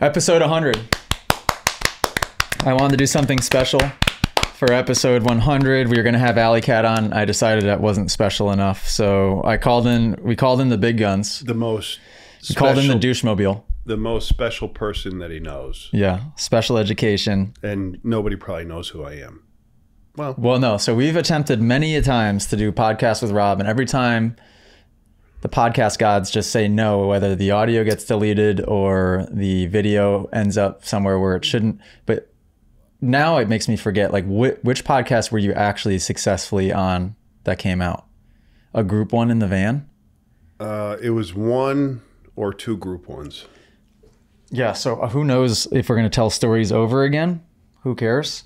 Episode 100. I wanted to do something special for episode 100. We were going to have Alley Cat on. I decided that wasn't special enough, so I called in. We called in the big guns. The most. We called in the mobile. The most special person that he knows. Yeah, special education. And nobody probably knows who I am. Well, well, no. So we've attempted many a times to do podcasts with Rob, and every time the podcast gods just say no, whether the audio gets deleted or the video ends up somewhere where it shouldn't. But now it makes me forget like wh- which podcast were you actually successfully on that came out? A group one in the van? Uh, it was one or two group ones. Yeah. So uh, who knows if we're going to tell stories over again? Who cares?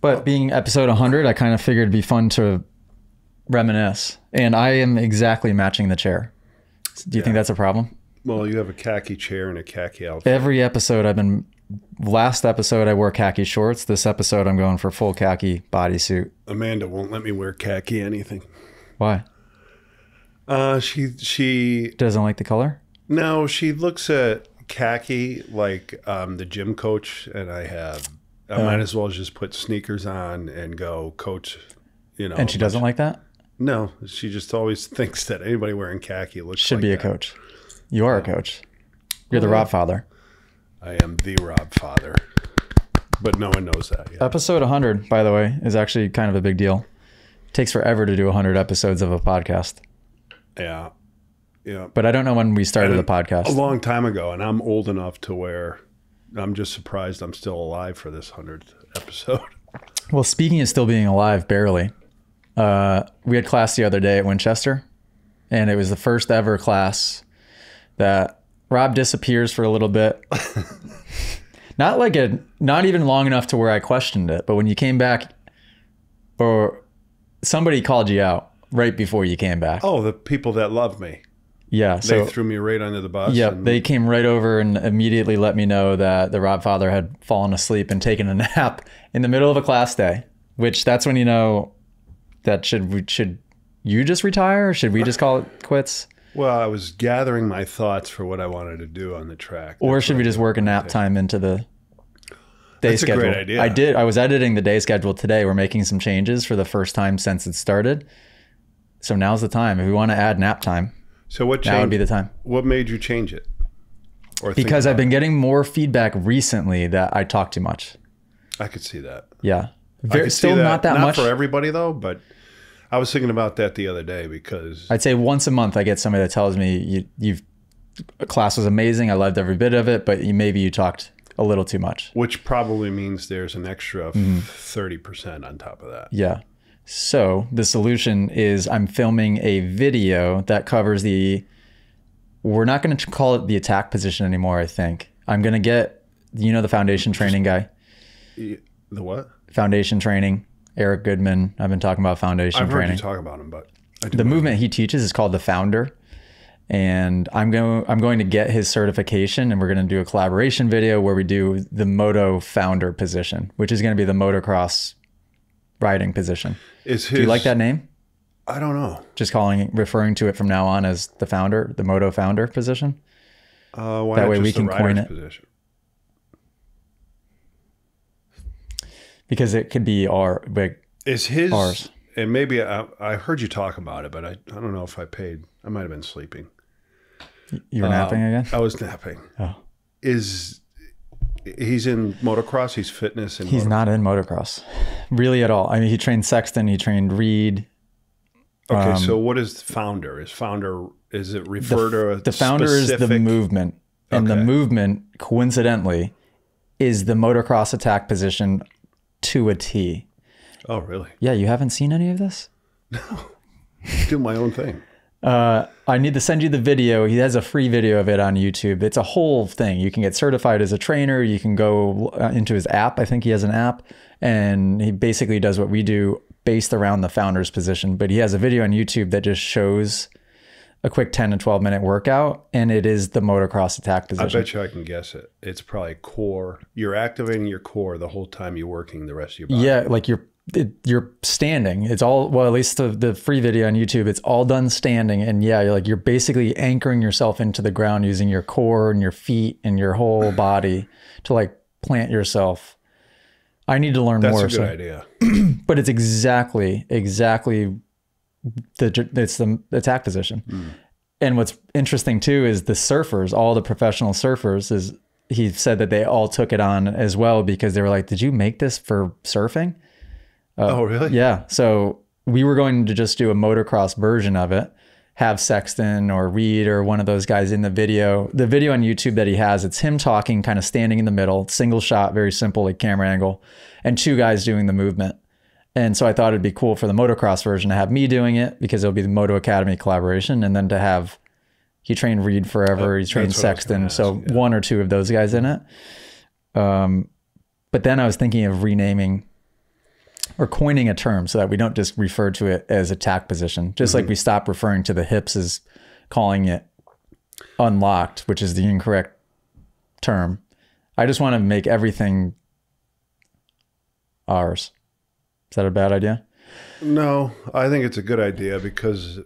But being episode 100, I kind of figured it'd be fun to reminisce. And I am exactly matching the chair. Do you yeah. think that's a problem? Well, you have a khaki chair and a khaki outfit. Every episode I've been last episode I wore khaki shorts. This episode I'm going for full khaki bodysuit. Amanda won't let me wear khaki anything. Why? Uh she she doesn't like the color? No, she looks at khaki like um the gym coach and I have I oh. might as well just put sneakers on and go coach, you know. And she doesn't like that? No, she just always thinks that anybody wearing khaki looks should like be a that. coach. You are a coach. You're the Rob father. I am the Rob father, but no one knows that yet. Episode 100, by the way, is actually kind of a big deal. takes forever to do 100 episodes of a podcast, Yeah, yeah. but I don't know when we started the podcast. a long time ago, and I'm old enough to where I'm just surprised I'm still alive for this hundredth episode. Well, speaking of still being alive, barely, uh, we had class the other day at Winchester, and it was the first ever class that Rob disappears for a little bit. not like a not even long enough to where I questioned it, but when you came back, or somebody called you out right before you came back. Oh, the people that love me. Yeah, they so, threw me right under the bus. Yeah, they came right over and immediately let me know that the Rob father had fallen asleep and taken a nap in the middle of a class day, which that's when you know that should should you just retire? Or should we just call it quits? Well, I was gathering my thoughts for what I wanted to do on the track. Or should we just work a nap time into the day That's schedule? A great idea. I did. I was editing the day schedule today. We're making some changes for the first time since it started. So now's the time. If we want to add nap time, so what? Change, now would be the time. What made you change it? Or because I've been getting more feedback recently that I talk too much. I could see that. Yeah, very, still that. not that not much for everybody though, but I was thinking about that the other day because I'd say once a month I get somebody that tells me you, you've class was amazing, I loved every bit of it, but you, maybe you talked a little too much, which probably means there's an extra mm-hmm. thirty mm. percent on top of that. Yeah. So the solution is I'm filming a video that covers the. We're not going to call it the attack position anymore. I think I'm going to get you know the foundation training guy. The what? foundation training. Eric Goodman. I've been talking about foundation I've training. I've heard you talk about him, but the movement he teaches is called the Founder, and I'm going. I'm going to get his certification, and we're going to do a collaboration video where we do the moto founder position, which is going to be the motocross riding position. Is his, do you like that name? I don't know. Just calling, referring to it from now on as the founder, the moto founder position. Uh, that way we can coin it. Position? because it could be our like is his ours. and maybe I, I heard you talk about it, but I, I don't know if I paid. I might have been sleeping. You were uh, napping um, again. I was napping. Oh, is he's in motocross? He's fitness and he's motocross. not in motocross, really at all. I mean, he trained Sexton, he trained Reed. Okay, um, so what is founder? Is founder is it refer the, to the founder specific... is the movement, and okay. the movement coincidentally is the motocross attack position to a T. Oh, really? Yeah, you haven't seen any of this? No. Do my own thing. Uh, I need to send you the video. He has a free video of it on YouTube. It's a whole thing. You can get certified as a trainer. You can go uh, into his app. I think he has an app, and he basically does what we do based around the founder's position. But he has a video on YouTube that just shows a quick 10 to 12 minute workout and it is the motocross attack position. I bet you I can guess it. It's probably core. You're activating your core the whole time you're working the rest of your body. Yeah, like you're it, you're standing. It's all well, at least the the free video on YouTube. It's all done standing, and yeah, you're like you're basically anchoring yourself into the ground using your core and your feet and your whole body to like plant yourself. I need to learn That's more. That's a good so. idea. but it's exactly exactly the it's the attack position. Mm. And what's interesting too is the surfers, all the professional surfers, is he said that they all took it on as well because they were like, "Did you make this for surfing?" Uh, oh, really? Yeah. So we were going to just do a motocross version of it, have Sexton or Reed or one of those guys in the video. The video on YouTube that he has, it's him talking, kind of standing in the middle, single shot, very simple, like camera angle, and two guys doing the movement. And so I thought it'd be cool for the motocross version to have me doing it because it'll be the Moto Academy collaboration, and then to have he trained Reed forever, uh, he trained Sexton, ask, so yeah. one or two of those guys in it. Um, but then I was thinking of renaming or coining a term so that we don't just refer to it as attack position, just mm -hmm. like mm-hmm. we stop referring to the hips as calling it unlocked, which is the incorrect term. I just want to make everything ours. Is that a bad idea? No, I think it's a good idea because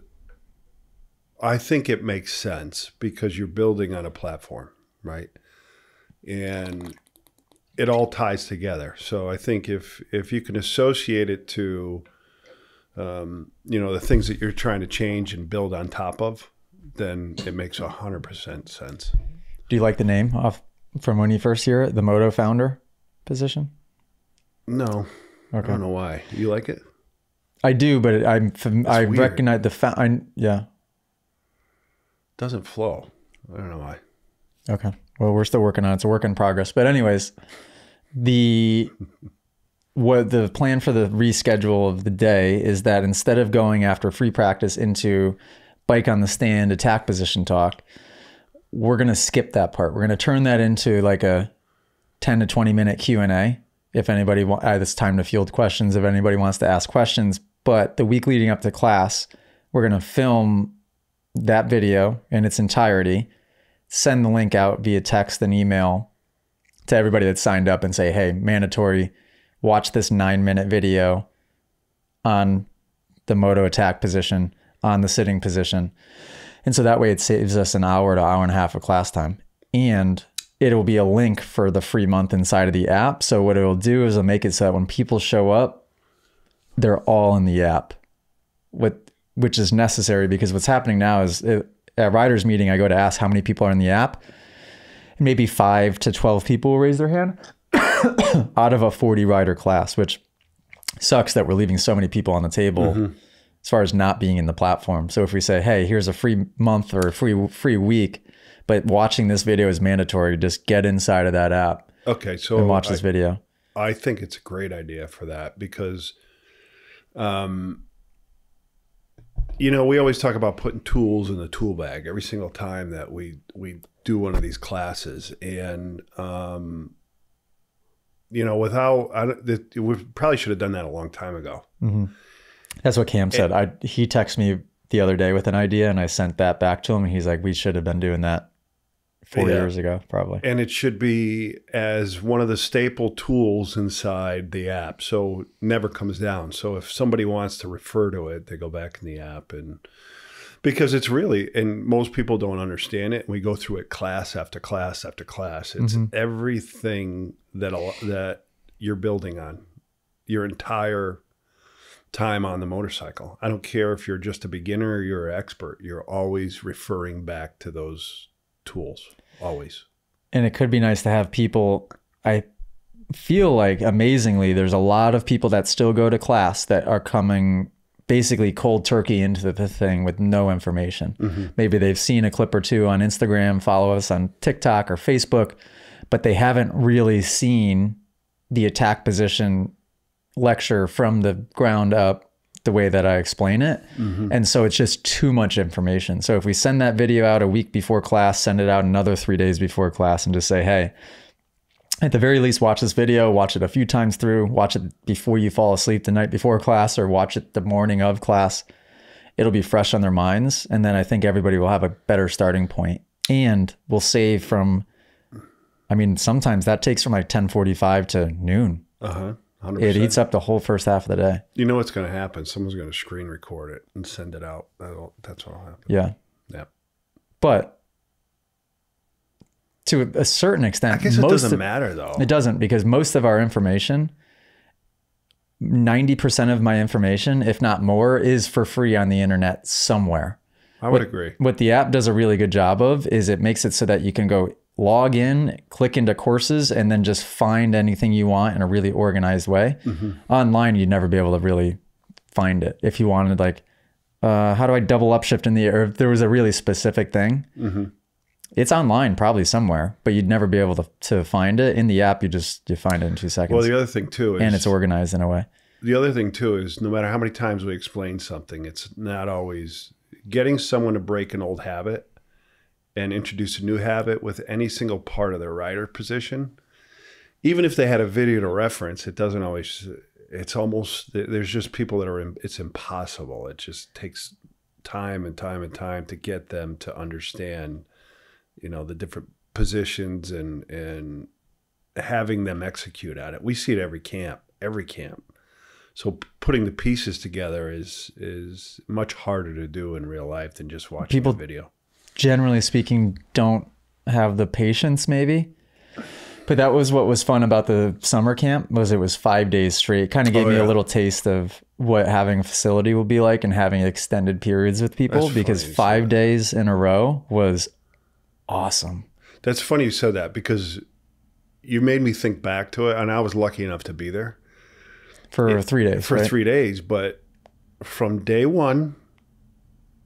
I think it makes sense because you're building on a platform, right? And it all ties together. So I think if if you can associate it to um, you know the things that you're trying to change and build on top of, then it makes hundred percent sense. Do you like the name off from when you first hear it, the Moto founder position? No, Okay. I don't know why. You like it? I do, but I'm fam- I weird. recognize the fa- I, yeah. Doesn't flow. I don't know why. Okay. Well, we're still working on it. It's a work in progress. But anyways, the what the plan for the reschedule of the day is that instead of going after free practice into bike on the stand attack position talk, we're going to skip that part. We're going to turn that into like a 10 to 20 minute Q&A if anybody uh, it's time to field questions if anybody wants to ask questions but the week leading up to class we're going to film that video in its entirety send the link out via text and email to everybody that signed up and say hey mandatory watch this nine minute video on the moto attack position on the sitting position and so that way it saves us an hour to hour and a half of class time and it'll be a link for the free month inside of the app. So what it'll do is it'll make it so that when people show up, they're all in the app. What which is necessary because what's happening now is it, at riders meeting I go to ask how many people are in the app. maybe 5 to 12 people will raise their hand out of a 40 rider class, which sucks that we're leaving so many people on the table. Mm-hmm. As far as not being in the platform, so if we say, "Hey, here's a free month or a free free week," but watching this video is mandatory. Just get inside of that app. Okay, so and watch I, this video. I think it's a great idea for that because, um, you know, we always talk about putting tools in the tool bag every single time that we we do one of these classes, and um, you know, without I, we probably should have done that a long time ago. Mm -hmm. That's what Cam said. And, I he texted me the other day with an idea, and I sent that back to him, and he's like, "We should have been doing that four yeah. years ago, probably. And it should be as one of the staple tools inside the app. So never comes down. So if somebody wants to refer to it, they go back in the app and because it's really and most people don't understand it. We go through it class after class after class. It's mm-hmm. everything that that you're building on. Your entire time on the motorcycle. I don't care if you're just a beginner or you're an expert. You're always referring back to those tools always. And it could be nice to have people. I feel like amazingly, there's a lot of people that still go to class that are coming basically cold turkey into the thing with no information. Mm-hmm. Maybe they've seen a clip or two on Instagram, follow us on TikTok or Facebook, but they haven't really seen the attack position lecture from the ground up the way that I explain it. Mm-hmm. And so it's just too much information. So if we send that video out a week before class, send it out another three days before class, and just say, hey, at the very least, watch this video, watch it a few times through, watch it before you fall asleep the night before class, or watch it the morning of class. It'll be fresh on their minds. And then I think everybody will have a better starting point and will save from, I mean, sometimes that takes from like 1045 to noon. Uh-huh. 100%. It eats up the whole first half of the day. You know what's going to happen? Someone's going to screen record it and send it out. That'll, that's what'll happen. Yeah. Yeah. But to a certain extent, I guess it doesn't of, matter though. It doesn't because most of our information, 90% of my information, if not more, is for free on the internet somewhere. I would what, agree. What the app does a really good job of is it makes it so that you can go log in, click into courses, and then just find anything you want in a really organized way. Mm-hmm. Online, you'd never be able to really find it. If you wanted, like, uh, how do I double upshift in the air? If there was a really specific thing, mm-hmm. it's online probably somewhere, but you'd never be able to, to find it. In the app, you just you find it in two seconds. Well, the other thing too is. And it's organized in a way. The other thing too is no matter how many times we explain something, it's not always getting someone to break an old habit and introduce a new habit with any single part of their rider position. Even if they had a video to reference, it doesn't always, it's almost, there's just people that are, it's impossible. It just takes time and time and time to get them to understand, you know, the different positions and, and, having them execute at it. We see it every camp, every camp. So putting the pieces together is is much harder to do in real life than just watching people, video generally speaking don't have the patience maybe but that was what was fun about the summer camp was it was five days straight kind of gave oh, yeah. me a little taste of what having a facility will be like and having extended periods with people That's because five that. days in a row was awesome That's funny you said that because you made me think back to it and I was lucky enough to be there for it, 3 days for right? 3 days but from day 1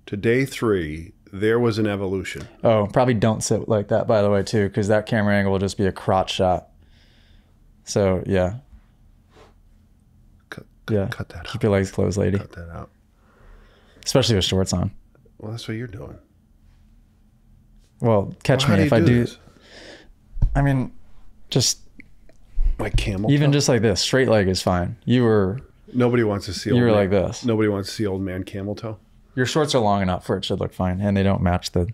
to day 3 there was an evolution. Oh, probably don't sit like that, by the way, too, because that camera angle will just be a crotch shot. So yeah, cut, cut yeah. Cut that. Keep your legs closed, lady. Cut that out. Especially with shorts on. Well, that's what you're doing. Well, catch well, me do if I do. This? I mean, just like camel. Even toe? just like this, straight leg is fine. You were. Nobody wants to see. you were man. like this. Nobody wants to see old man camel toe your shorts are long enough for it should look fine, and they don't match the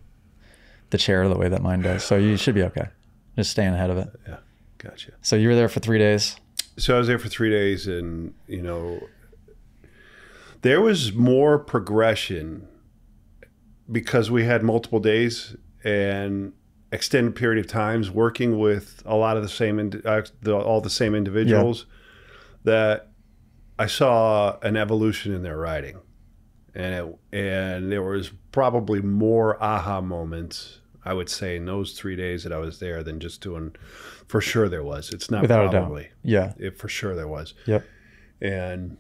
the chair the way that mine does. So you should be okay. Just staying ahead of it. Yeah, gotcha. So you were there for three days. So I was there for three days, and you know, there was more progression because we had multiple days and extended period of times working with a lot of the same uh, the, all the same individuals yeah. that I saw an evolution in their writing and it, and there was probably more aha moments I would say in those three days that I was there than just doing. For sure, there was. It's not Without probably. A doubt. Yeah, it, for sure there was. Yep. And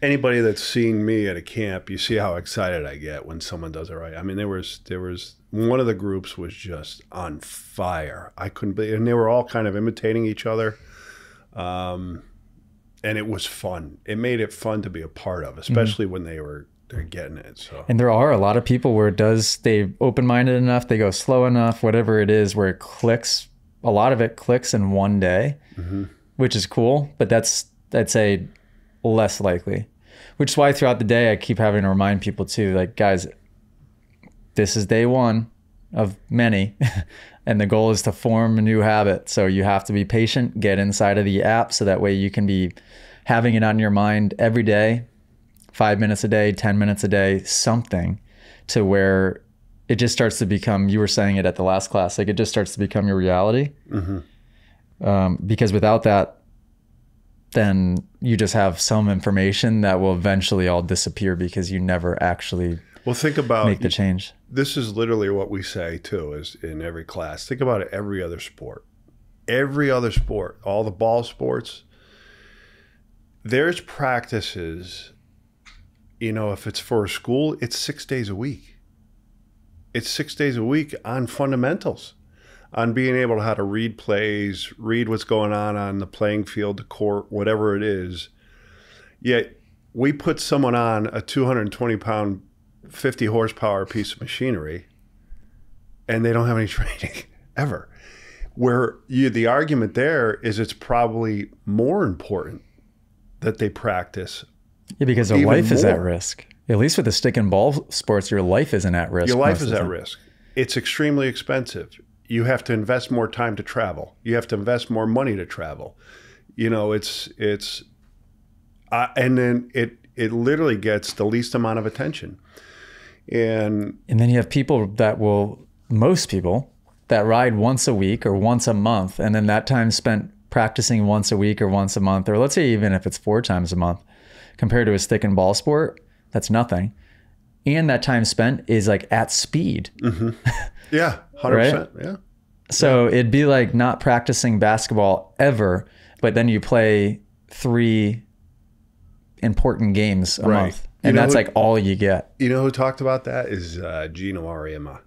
anybody that's seen me at a camp, you see how excited I get when someone does it right. I mean, there was there was one of the groups was just on fire. I couldn't believe, and they were all kind of imitating each other. Um, and it was fun. It made it fun to be a part of, especially mm-hmm. when they were they're getting it. So and there are a lot of people where it does they open minded enough, they go slow enough, whatever it is, where it clicks. A lot of it clicks in one day, mm-hmm. which is cool. But that's I'd say less likely, which is why throughout the day I keep having to remind people too, like guys, this is day one of many. and the goal is to form a new habit. So you have to be patient, get inside of the app so that way you can be having it on your mind every day five minutes a day, 10 minutes a day, something to where it just starts to become, you were saying it at the last class, like it just starts to become your reality. Mm-hmm. Um, because without that, then you just have some information that will eventually all disappear because you never actually well think about make the change this is literally what we say too is in every class think about it every other sport every other sport all the ball sports there's practices you know, if it's for a school, it's six days a week. It's six days a week on fundamentals, on being able to how to read plays, read what's going on on the playing field, the court, whatever it is. Yet we put someone on a 220 pound, 50 horsepower piece of machinery, and they don't have any training ever. Where you, the argument there is it's probably more important that they practice yeah, because your life more. is at risk. At least with the stick and ball sports, your life isn't at risk. Your life is at risk. It's extremely expensive. You have to invest more time to travel. You have to invest more money to travel. You know, it's it's, uh, and then it it literally gets the least amount of attention. And and then you have people that will most people that ride once a week or once a month, and then that time spent practicing once a week or once a month, or let's say even if it's four times a month, compared to a stick and ball sport, that's nothing. And that time spent is like at speed. Mm-hmm. Yeah, 100%. right? Yeah. So yeah. it'd be like not practicing basketball ever, but then you play three important games a right. month. And you know that's who, like all you get. You know who talked about that is uh, Gino Ariema.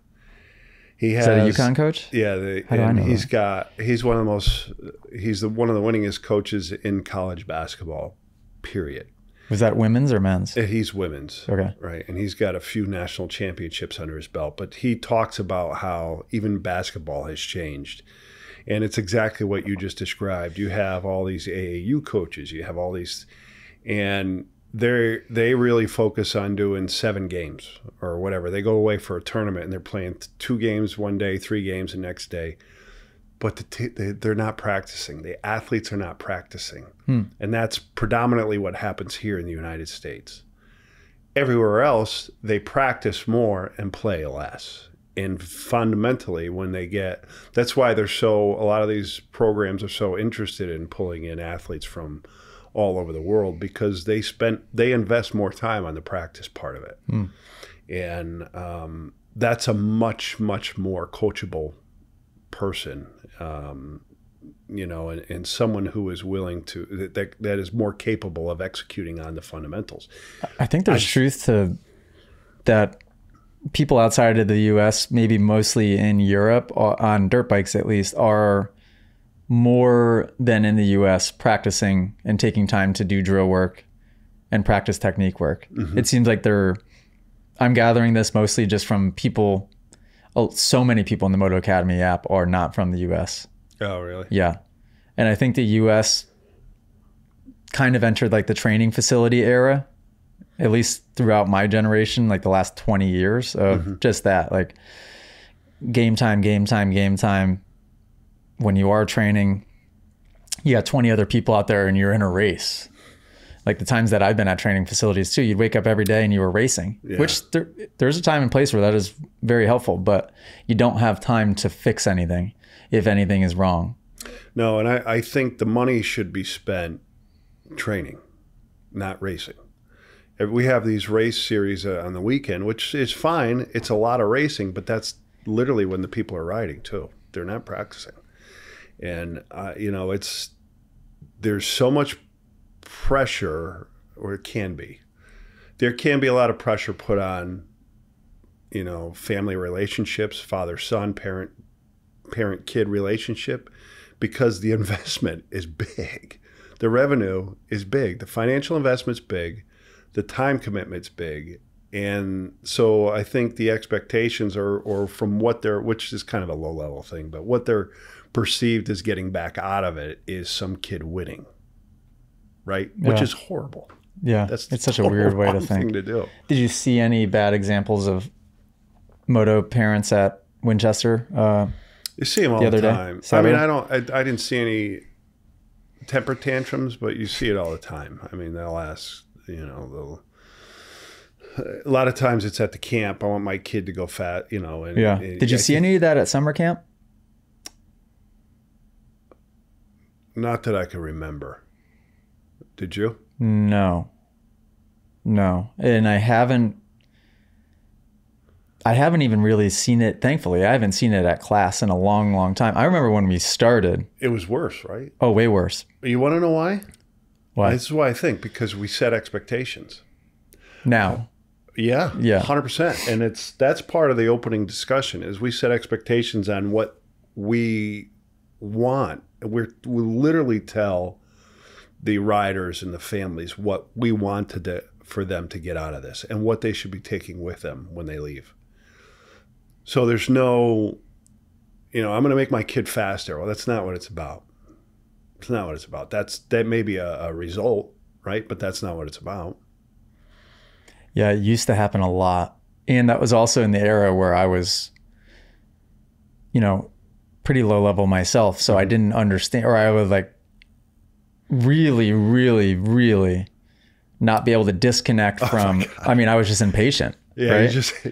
He has, is that a UConn coach? Yeah, the, How do I know he's that? got he's one of the most he's the one of the winningest coaches in college basketball. Period. Was that women's or men's? Uh, he's women's. Okay. Right. And he's got a few national championships under his belt. But he talks about how even basketball has changed. And it's exactly what you just described. You have all these AAU coaches, you have all these, and they they really focus on doing seven games or whatever. They go away for a tournament and they're playing two games one day, three games the next day but the t- they, are not practicing. The athletes are not practicing. Hmm. And that's predominantly what happens here in the United States. Everywhere else, they practice more and play less. And fundamentally, when they get that's why they're so a lot of these programs are so interested in pulling in athletes from all over the world because they spend they invest more time on the practice part of it. Hmm. And um, that's a much, much more coachable person um, you know, and, and someone who is willing to that that is more capable of executing on the fundamentals. I think there's I, truth to that. People outside of the U.S., maybe mostly in Europe, on dirt bikes at least, are more than in the U.S. practicing and taking time to do drill work and practice technique work. Mm-hmm. It seems like they're. I'm gathering this mostly just from people oh, so many people in the Moto Academy app are not from the U.S. Oh, really? Yeah, and I think the U.S. kind of entered like the training facility era, at least throughout my generation, like the last twenty years of mm-hmm. just that, like game time, game time, game time. When you are training, you got twenty other people out there, and you're in a race like the times that I've been at training facilities too, you'd wake up every day and you were racing, yeah. which there, there's a time and place where that is very helpful, but you don't have time to fix anything if anything is wrong. No, and I, I think the money should be spent training, not racing. We have these race series uh, on the weekend, which is fine. It's a lot of racing, but that's literally when the people are riding too. They're not practicing. And, uh, you know, it's, there's so much pressure, or it can be, there can be a lot of pressure put on, you know, family relationships, father son, parent parent kid relationship, because the investment is big. The revenue is big. The financial investment's big. The time commitment's big. And so I think the expectations are, or from what they're, which is kind of a low level thing, but what they're perceived as getting back out of it is some kid winning right? Yeah. Which is horrible. Yeah, that's it's such a weird way to think. to do. Did you see any bad examples of moto parents at Winchester? Uh, you see them all the, the time. Day, I mean, I don't. I, I didn't see any temper tantrums, but you see it all the time. I mean, they'll ask. You know, they'll a lot of times it's at the camp. I want my kid to go fat, you know. And, yeah. And Did you I see can, any of that at summer camp? Not that I can remember. Did you? No. No. And I haven't I haven't even really seen it. Thankfully, I haven't seen it at class in a long, long time. I remember when we started. It was worse, right? Oh, way worse. You want to know why? Why? This is why I think because we set expectations. Now. Yeah. Yeah. Hundred percent, and it's that's part of the opening discussion is we set expectations on what we want. We're we literally tell the riders and the families what we wanted to for them to get out of this and what they should be taking with them when they leave. So there's no, you know, I'm going to make my kid faster. Well, that's not what it's about. It's not what it's about. That's that may be a, a result, right? But that's not what it's about. Yeah, it used to happen a lot, and that was also in the era where I was, you know, pretty low level myself. So mm-hmm. I didn't understand, or I would like really, really, really not be able to disconnect oh from. I mean, I was just impatient. Yeah, right? just.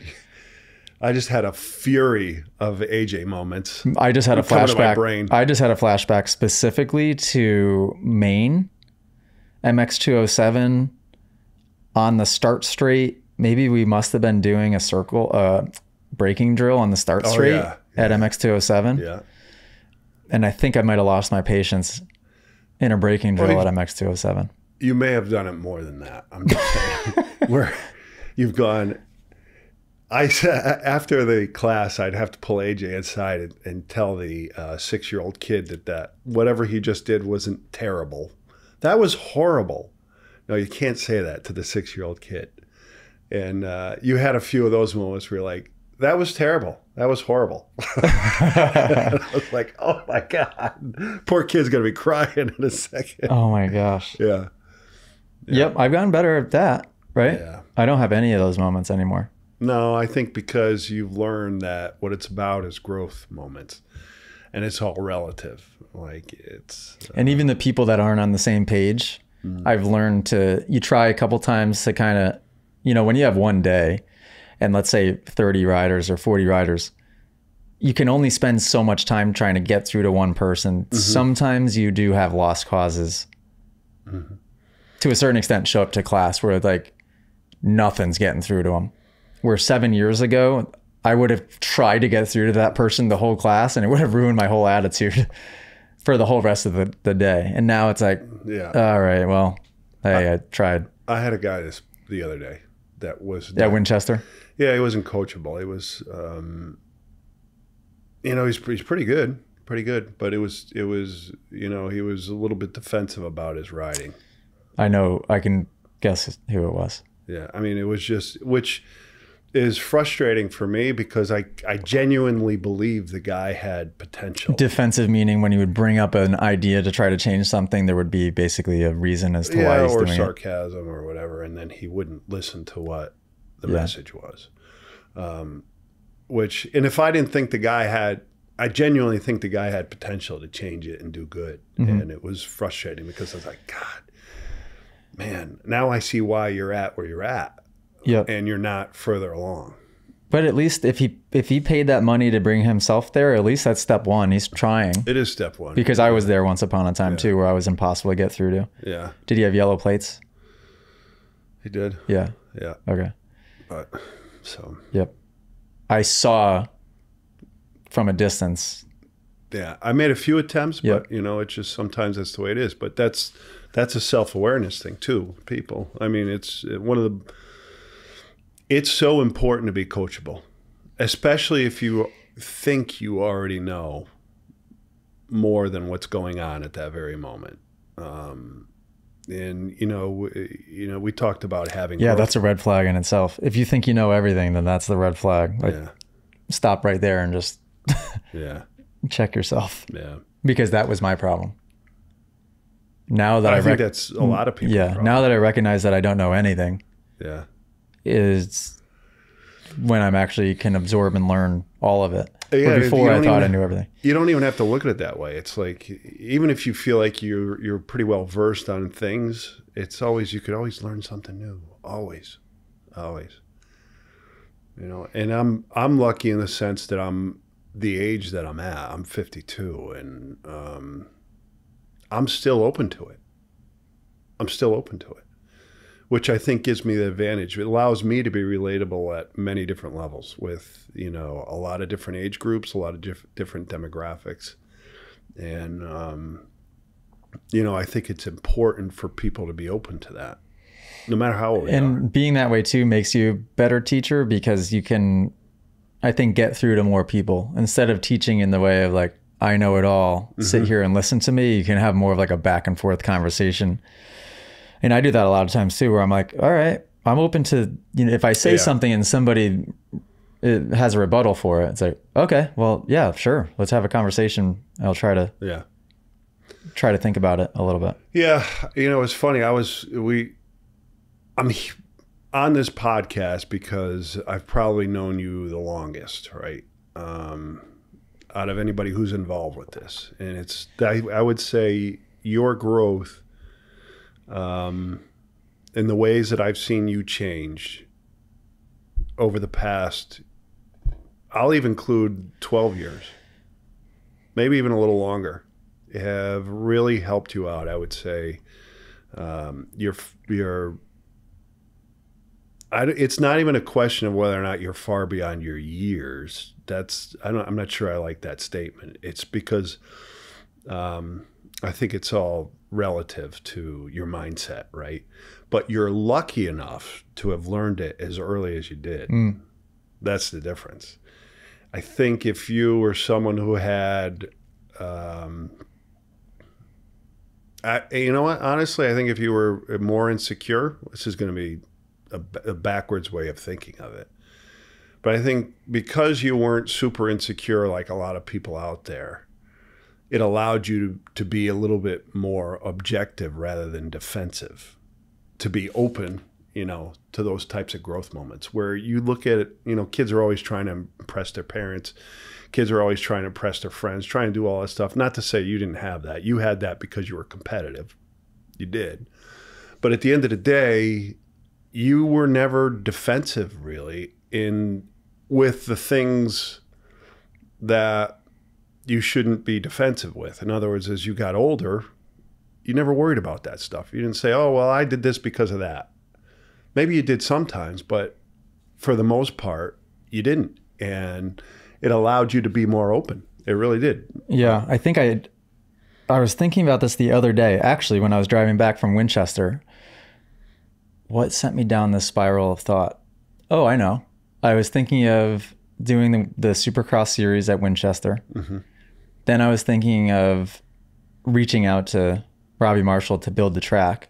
I just had a fury of AJ moments. I just had a flashback. I just had a flashback specifically to Maine, MX207 on the start straight. Maybe we must have been doing a circle uh, braking drill on the start straight oh, yeah. at yeah. MX207. Yeah. And I think I might have lost my patience in a breaking drill well, at MX207. You may have done it more than that. I'm just saying. Where you've gone I after the class, I'd have to pull AJ aside and, and tell the uh, six-year-old kid that that whatever he just did wasn't terrible. That was horrible. No, you can't say that to the six-year-old kid. And uh, you had a few of those moments where you're like, that was terrible. That was horrible. I was like, oh my God. Poor kid's going to be crying in a second. Oh my gosh. Yeah. yeah. Yep. I've gotten better at that, right? Yeah. I don't have any of those moments anymore. No, I think because you've learned that what it's about is growth moments and it's all relative. Like it's. Uh, and even the people that aren't on the same page, mm -hmm. I've learned to, you try a couple times to kind of, you know, when you have one day, and let's say 30 riders or 40 riders, you can only spend so much time trying to get through to one person. Mm-hmm. Sometimes you do have lost causes. Mm-hmm. To a certain extent, show up to class where like nothing's getting through to them. Where seven years ago, I would have tried to get through to that person the whole class and it would have ruined my whole attitude for the whole rest of the, the day. And now it's like, yeah. all right, well, hey, I, I tried. I had a guy this the other day that was yeah not, Winchester. Yeah, he wasn't coachable. He was, um, you know, he's he's pretty good, pretty good. But it was it was you know he was a little bit defensive about his riding. I know. I can guess who it was. Yeah, I mean, it was just which is frustrating for me because I, I genuinely believe the guy had potential. Defensive meaning when he would bring up an idea to try to change something, there would be basically a reason as to yeah, why he's or doing sarcasm or whatever, and then he wouldn't listen to what the yeah. message was. Um, which, and if I didn't think the guy had, I genuinely think the guy had potential to change it and do good, mm-hmm. and it was frustrating because I was like, God, man, now I see why you're at where you're at yeah, and you're not further along. But at least if he if he paid that money to bring himself there, at least that's step one. He's trying. It is step one. Because I was there once upon a time yeah. too, where I was impossible to get through to. Yeah. Did he have yellow plates? He did. Yeah. Yeah. Okay. But so. Yep. I saw from a distance. Yeah, I made a few attempts, yep. but you know, it's just sometimes that's the way it is. But that's that's a self awareness thing too. People. I mean, it's one of the it's so important to be coachable, especially if you think you already know more than what's going on at that very moment. Um, and you know, you know, we talked about having. Yeah, growth. that's a red flag in itself. If you think you know everything, then that's the red flag. Like, yeah. stop right there and just. yeah. Check yourself. Yeah. Because that was my problem. Now that I, I rec- think that's a lot of people. Yeah. Now that I recognize that I don't know anything. Yeah is when I'm actually can absorb and learn all of it. Yeah, before I thought even, I knew everything. You don't even have to look at it that way. It's like even if you feel like you're you're pretty well versed on things, it's always you could always learn something new. Always, always. You know, and I'm I'm lucky in the sense that I'm the age that I'm at. I'm 52, and um, I'm still open to it. I'm still open to it which I think gives me the advantage. It allows me to be relatable at many different levels with, you know, a lot of different age groups, a lot of diff- different demographics. And, um, you know, I think it's important for people to be open to that, no matter how old. And are. being that way too makes you a better teacher because you can, I think, get through to more people instead of teaching in the way of like, I know it all. Mm-hmm. Sit here and listen to me. You can have more of like a back and forth conversation and I do that a lot of times too, where I'm like, all right, I'm open to you know if I say yeah. something and somebody uh, has a rebuttal for it. It's like, okay, well, yeah, sure. Let's have a conversation. I'll try to yeah try to think about it a little bit. Yeah, you know, it's funny. I was we I'm on this podcast because I've probably known you the longest, right? Um out of anybody who's involved with this. And it's I, I would say your growth um, in the ways that I've seen you change over the past, I'll even include 12 years, maybe even a little longer, have really helped you out, I would say. Um, you're, you're I, it's not even a question of whether or not you're far beyond your years. That's I am not sure I like that statement. It's because um, I think it's all relative to your mindset, right? But you're lucky enough to have learned it as early as you did. Mm. That's the difference. I think if you were someone who had, um, I, you know what? Honestly, I think if you were more insecure, this is going to be a, a backwards way of thinking of it. But I think because you weren't super insecure like a lot of people out there, it allowed you to, to be a little bit more objective rather than defensive, to be open, you know, to those types of growth moments where you look at it, you know, kids are always trying to impress their parents. Kids are always trying to impress their friends, trying to do all that stuff. Not to say you didn't have that. You had that because you were competitive. You did. But at the end of the day, you were never defensive really in with the things that you shouldn't be defensive with. In other words, as you got older, you never worried about that stuff. You didn't say, oh, well, I did this because of that. Maybe you did sometimes, but for the most part, you didn't. And it allowed you to be more open. It really did. Yeah. I think I, I was thinking about this the other day, actually, when I was driving back from Winchester. What sent me down this spiral of thought? Oh, I know. I was thinking of doing the, the Supercross series at Winchester. Mm-hmm then I was thinking of reaching out to Robbie Marshall to build the track.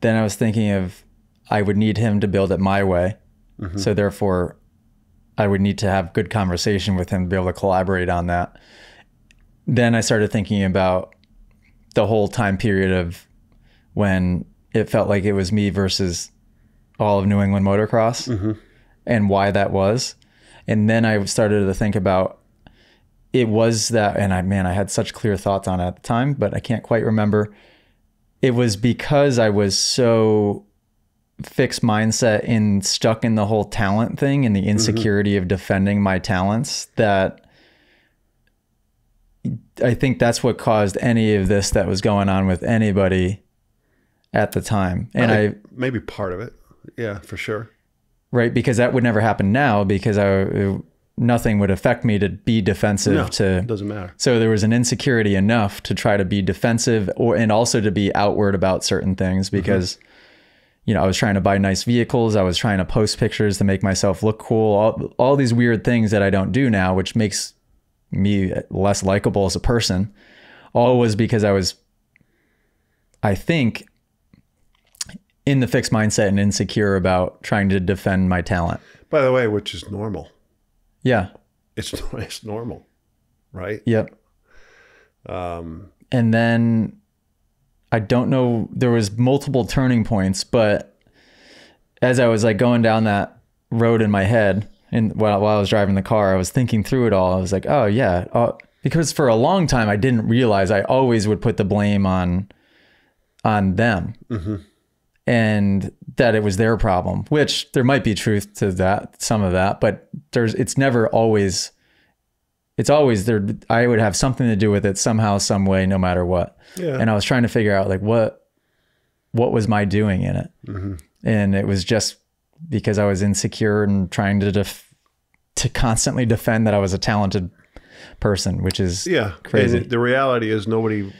Then I was thinking of I would need him to build it my way. Mm-hmm. So therefore, I would need to have good conversation with him to be able to collaborate on that. Then I started thinking about the whole time period of when it felt like it was me versus all of New England motocross mm-hmm. and why that was. And then I started to think about it was that, and I, man, I had such clear thoughts on it at the time, but I can't quite remember. It was because I was so fixed mindset and stuck in the whole talent thing and the mm-hmm. insecurity mm-hmm. of defending my talents that I think that's what caused any of this that was going on with anybody at the time. And I, I maybe part of it. Yeah, for sure. Right. Because that would never happen now because I, nothing would affect me to be defensive no, to doesn't matter so there was an insecurity enough to try to be defensive or and also to be outward about certain things mm-hmm. because mm -hmm. you know i was trying to buy nice vehicles i was trying to post pictures to make myself look cool all, all these weird things that i don't do now which makes me less likable as a person all was because i was i think in the fixed mindset and insecure about trying to defend my talent by the way which is normal yeah. It's it's normal, right? Yep. Um, and then I don't know. There was multiple turning points, but as I was like going down that road in my head, and while, while I was driving the car, I was thinking through it all. I was like, oh yeah, uh, because for a long time I didn't realize I always would put the blame on on them. hmm and that it was their problem, which there might be truth to that, some of that, but there's it's never always it's always there I would have something to do with it somehow, some way, no matter what. Yeah. And I was trying to figure out like what what was my doing in it. Mm-hmm. And it was just because I was insecure and trying to def- to constantly defend that I was a talented person, which is yeah, crazy. And the reality is nobody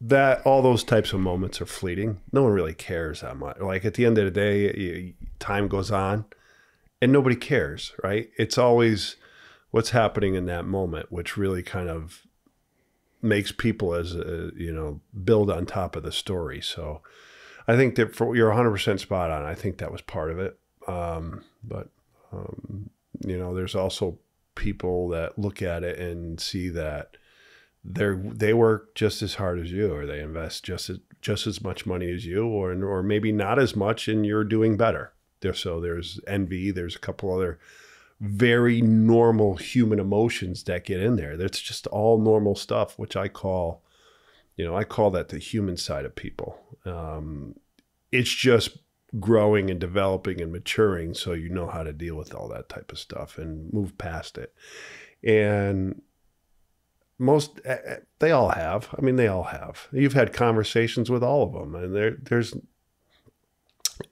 that all those types of moments are fleeting. No one really cares that much. Like at the end of the day, time goes on, and nobody cares, right? It's always what's happening in that moment, which really kind of makes people as a, uh, you know build on top of the story. So I think that for you're 100 percent spot on. I think that was part of it, um, but um, you know, there's also people that look at it and see that they they work just as hard as you, or they invest just as, just as much money as you, or or maybe not as much, and you're doing better. There, so there's envy. There's a couple other very normal human emotions that get in there. That's just all normal stuff, which I call, you know, I call that the human side of people. Um, it's just growing and developing and maturing so you know how to deal with all that type of stuff and move past it. And most eh, eh, they all have. I mean, they all have. You've had conversations with all of them, and there there's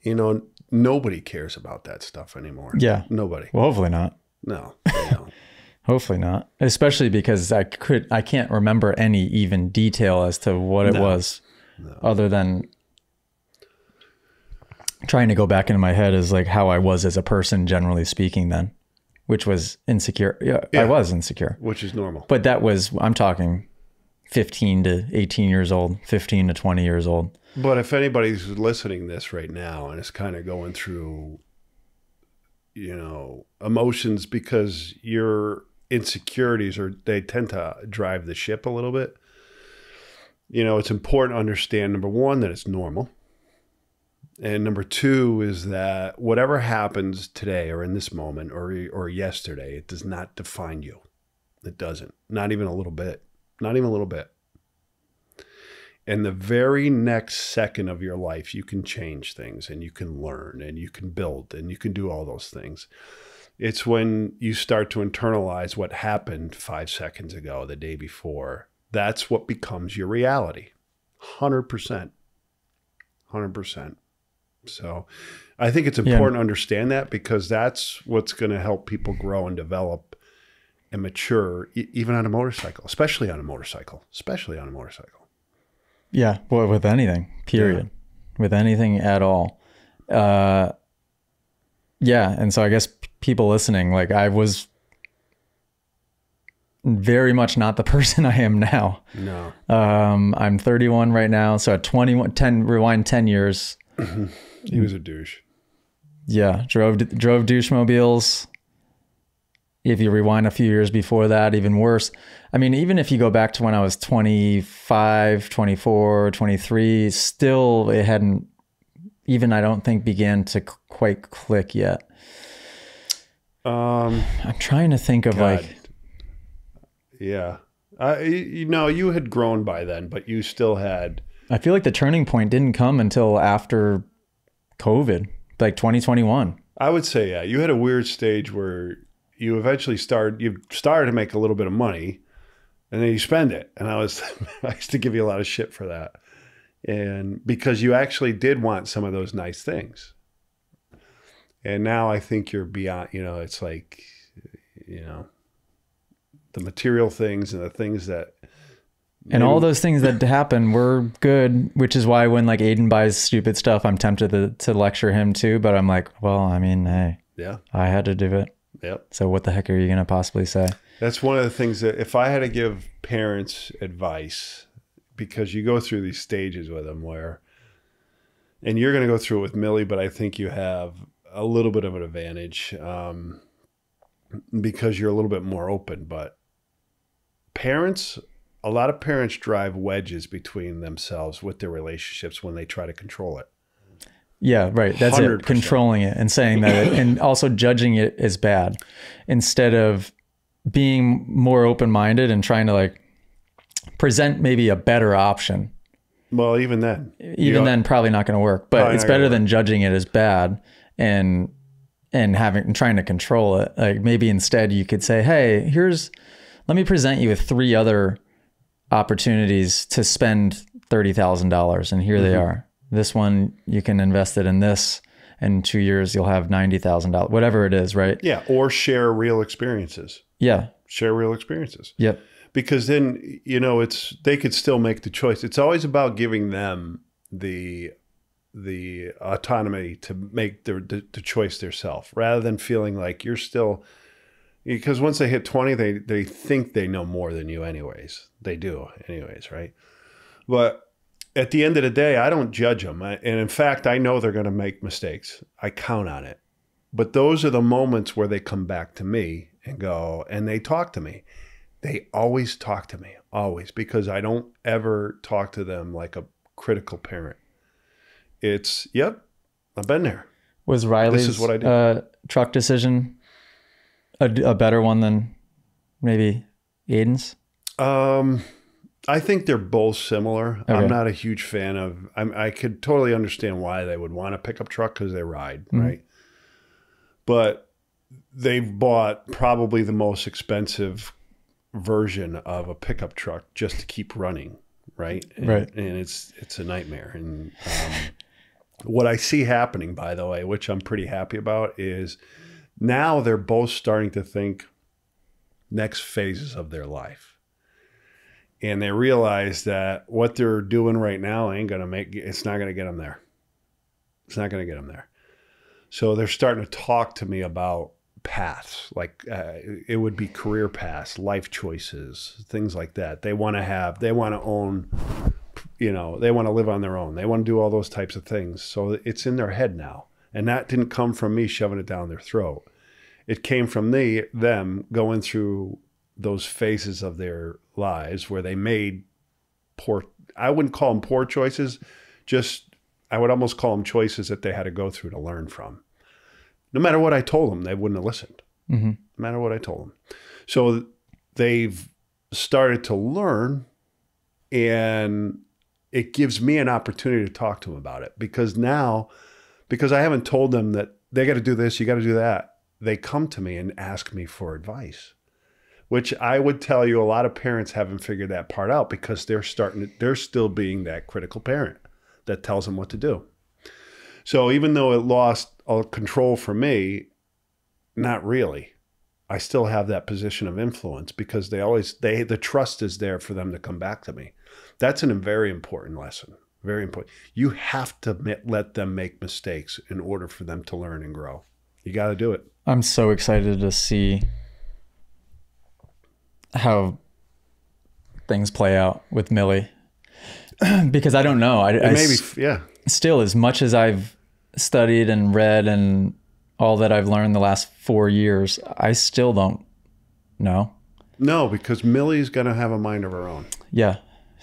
you know nobody cares about that stuff anymore. Yeah, nobody. Well, hopefully not. No. hopefully not. Especially because I could I can't remember any even detail as to what it no. was, no. other than trying to go back into my head is like how I was as a person, generally speaking, then which was insecure. Yeah, yeah, I was insecure, which is normal. But that was I'm talking 15 to 18 years old, 15 to 20 years old. But if anybody's listening this right now and is kind of going through you know, emotions because your insecurities are they tend to drive the ship a little bit. You know, it's important to understand number 1 that it's normal. And number two is that whatever happens today or in this moment or, or yesterday, it does not define you. It doesn't. Not even a little bit. Not even a little bit. And the very next second of your life, you can change things and you can learn and you can build and you can do all those things. It's when you start to internalize what happened five seconds ago, the day before. That's what becomes your reality. 100%. 100%. So I think it's important yeah. to understand that because that's what's going to help people grow and develop and mature, e- even on a motorcycle, especially on a motorcycle, especially on a motorcycle. Yeah, well, with anything, period, yeah. with anything at all. Uh, yeah, and so I guess people listening, like I was very much not the person I am now. No. Um, I'm 31 right now. So at 21, 10, rewind 10 years. He was a douche. Yeah, drove drove douche mobiles. If you rewind a few years before that, even worse. I mean, even if you go back to when I was 25, 24, 23, still it hadn't even I don't think began to quite click yet. Um, I'm trying to think of God. like, yeah, I uh, you know, you had grown by then, but you still had. I feel like the turning point didn't come until after COVID, like 2021. I would say, yeah, you had a weird stage where you eventually started, you started to make a little bit of money and then you spend it. And I was, I used to give you a lot of shit for that. And because you actually did want some of those nice things. And now I think you're beyond, you know, it's like, you know, the material things and the things that and all those things that happen were good, which is why when like Aiden buys stupid stuff, I'm tempted to, to lecture him too. But I'm like, well, I mean, hey, yeah, I had to do it. Yep. So what the heck are you going to possibly say? That's one of the things that if I had to give parents advice, because you go through these stages with them where, and you're going to go through it with Millie, but I think you have a little bit of an advantage um, because you're a little bit more open. But parents a lot of parents drive wedges between themselves with their relationships when they try to control it. Yeah, right. That's 100%. it. Controlling it and saying that, it, and also judging it as bad, instead of being more open minded and trying to like present maybe a better option. Well, even then, even then, probably not going to work. But it's better than judging it as bad and and having and trying to control it. Like maybe instead you could say, "Hey, here's let me present you with three other opportunities to spend thirty thousand dollars, and here mm-hmm. they are. This one you can invest it in this, and two years you'll have ninety thousand dollars, whatever it is, right? Yeah, or share real experiences. Yeah, share real experiences. Yep. Because then you know it's they could still make the choice. It's always about giving them the the autonomy to make the the, the choice themselves, rather than feeling like you're still because once they hit 20 they they think they know more than you anyways they do anyways right but at the end of the day i don't judge them and in fact i know they're going to make mistakes i count on it but those are the moments where they come back to me and go and they talk to me they always talk to me always because i don't ever talk to them like a critical parent it's yep i've been there was riley's this is what I did. Uh, truck decision a, a better one than maybe Aiden's? Um, I think they're both similar. Okay. I'm not a huge fan of. I'm, i could totally understand why they would want a pickup truck because they ride mm-hmm. right, but they've bought probably the most expensive version of a pickup truck just to keep running right and, right and it's it's a nightmare and um, what i see happening by the way which i'm pretty happy about is now they're both starting to think next phases of their life. And they realize that what they're doing right now ain't going to make it's not going to get them there. It's not going to get them there. So they're starting to talk to me about paths, like uh, it would be career paths, life choices, things like that. They want to have, they want to own, you know, they want to live on their own. They want to do all those types of things. So it's in their head now. And that didn't come from me shoving it down their throat. It came from the them going through those phases of their lives where they made poor, I wouldn't call them poor choices, just I would almost call them choices that they had to go through to learn from. No matter what I told them, they wouldn't have listened. Mm-hmm. No matter what I told them. So they've started to learn and it gives me an opportunity to talk to them about it because now – because I haven't told them that they got to do this, you got to do that. They come to me and ask me for advice, which I would tell you a lot of parents haven't figured that part out because they're starting, to, they're still being that critical parent that tells them what to do. So even though it lost all control for me, not really. I still have that position of influence because they always they the trust is there for them to come back to me. That's a very important lesson. Very important. You have to let them make mistakes in order for them to learn and grow. You got to do it. I'm so excited to see how things play out with Millie because I don't know. I, I maybe yeah. Still, as much as I've studied and read and all that I've learned the last four years, I still don't know. No, because Millie's going to have a mind of her own. Yeah,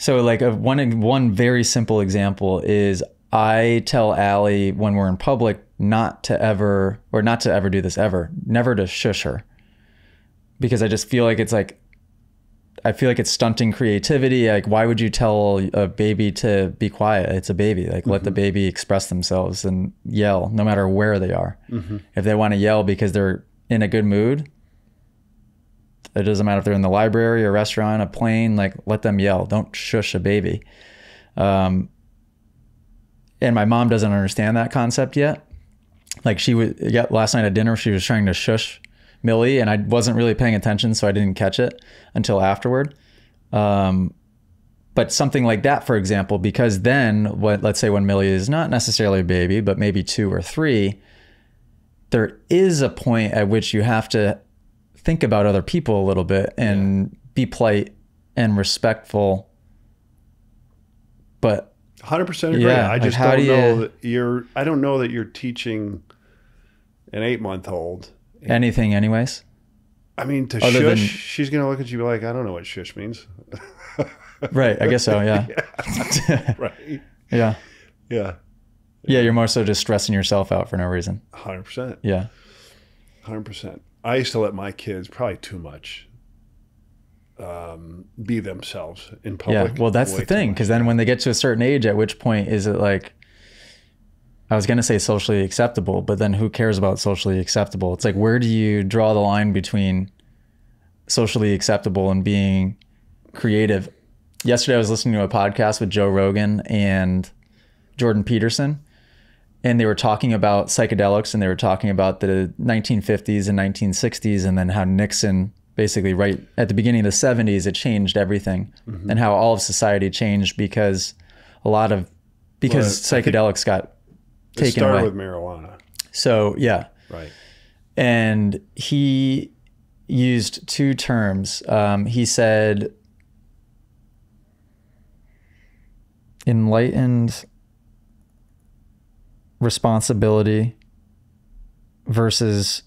so like a, one one very simple example is I tell Allie when we're in public not to ever or not to ever do this ever, never to shush her. Because I just feel like it's like I feel like it's stunting creativity. Like why would you tell a baby to be quiet? It's a baby. Like mm-hmm. let the mm-hmm. baby express themselves and yell no matter where they are. Mm-hmm. If they want to yell because they're in a good mood, it doesn't matter if they're in the library, a restaurant, a plane, like let them yell. Don't shush a baby. Um, and my mom doesn't understand that concept yet. Like she was, yeah, last night at dinner, she was trying to shush Millie, and I wasn't really paying attention, so I didn't catch it until afterward. Um, but something like that, for example, because then, what, let's say when Millie is not necessarily a baby, but maybe two or three, there is a point at which you have to think about other people a little bit and yeah. be polite and respectful. But 100% agree. Yeah, I just like don't do you, know that you're I don't know that you're teaching an 8-month-old anything anyways. I mean, to Other shush, than, she's going to look at you like, I don't know what shush means. right. I guess so. Yeah. yeah. right. Yeah. Yeah. Yeah. You're more so just stressing yourself out for no reason. 100%. Yeah. 100%. I used to let my kids probably too much um, be themselves in public. Yeah, well, that's the thing because then when they get to a certain age, at which point is it like? I was gonna say socially acceptable, but then who cares about socially acceptable? It's like where do you draw the line between socially acceptable and being creative? Yesterday, I was listening to a podcast with Joe Rogan and Jordan Peterson, and they were talking about psychedelics and they were talking about the 1950s and 1960s and then how Nixon basically right at the beginning of the 70s it changed everything mm-hmm. and how all of society changed because a lot of because well, psychedelics got taken started away. with marijuana. So, yeah. Right. And he used two terms. Um, he said enlightened responsibility versus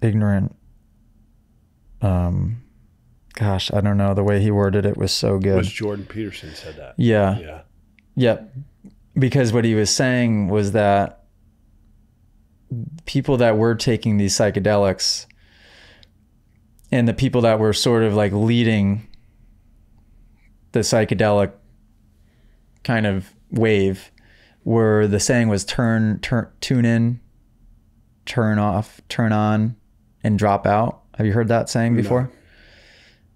ignorant um gosh i don't know the way he worded it was so good it was jordan peterson said that yeah yeah yep because what he was saying was that people that were taking these psychedelics and the people that were sort of like leading the psychedelic kind of wave where the saying was turn, turn, tune in, turn off, turn on, and drop out. Have you heard that saying before?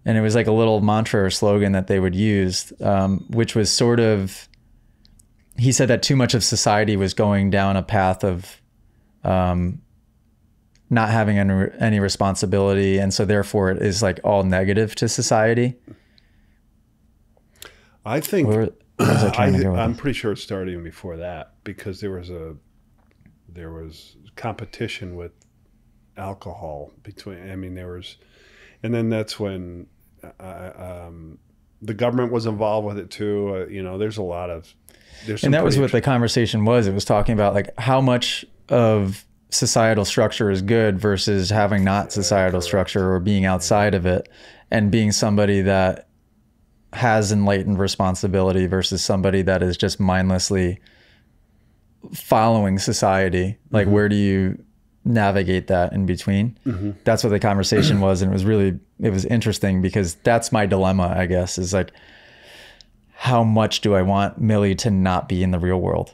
And it was like a little mantra or slogan that they would use, um, which was sort of, he said that too much of society was going down a path of um, not having any, any responsibility. And so therefore it is like all negative to society. I think I, am uh, pretty sure it started even before that because there was a there was competition with alcohol between. I mean, there was, and then that's when I, uh, uh, um, the government was involved with it too. Uh, you know, there's a lot of there's and that was what the conversation was. It was talking about like how much of societal structure is good versus having not societal yeah, structure or being outside yeah. of it and being somebody that has enlightened responsibility versus somebody that is just mindlessly following society like mm-hmm. where do you navigate that in between mm-hmm. that's what the conversation was and it was really it was interesting because that's my dilemma i guess is like how much do i want millie to not be in the real world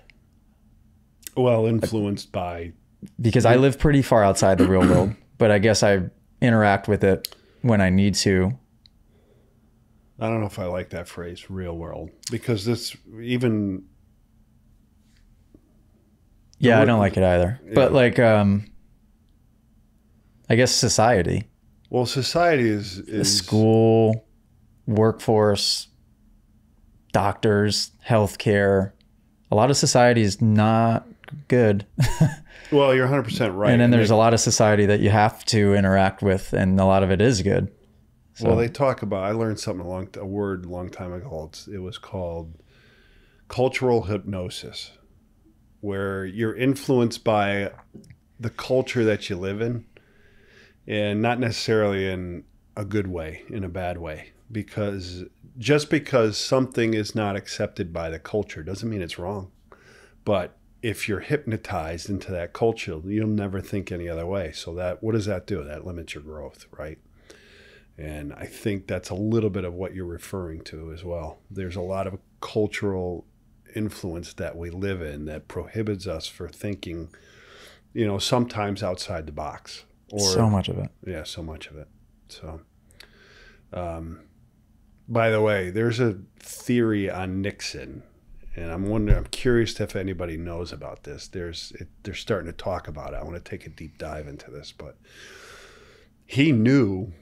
well influenced by because i live pretty far outside the real world but i guess i interact with it when i need to I don't know if I like that phrase, real world, because this even. Yeah, I don't like it either. Yeah. But like, um, I guess society. Well, society is, is school, workforce, doctors, healthcare. A lot of society is not good. well, you're 100 percent right. And then there's a lot of society that you have to interact with, and a lot of it is good. So. Well, they talk about. I learned something a long a word a long time ago. It's, it was called cultural hypnosis, where you're influenced by the culture that you live in, and not necessarily in a good way, in a bad way, because just because something is not accepted by the culture doesn't mean it's wrong, but if you're hypnotized into that culture, you'll never think any other way. So that what does that do? That limits your growth, right? And I think that's a little bit of what you're referring to as well. There's a lot of cultural influence that we live in that prohibits us for thinking, you know, sometimes outside the box. Or, so much of it. Yeah, so much of it. So, um, by the way, there's a theory on Nixon, and I'm wondering, I'm curious if anybody knows about this. There's, it, they're starting to talk about it. I want to take a deep dive into this, but he knew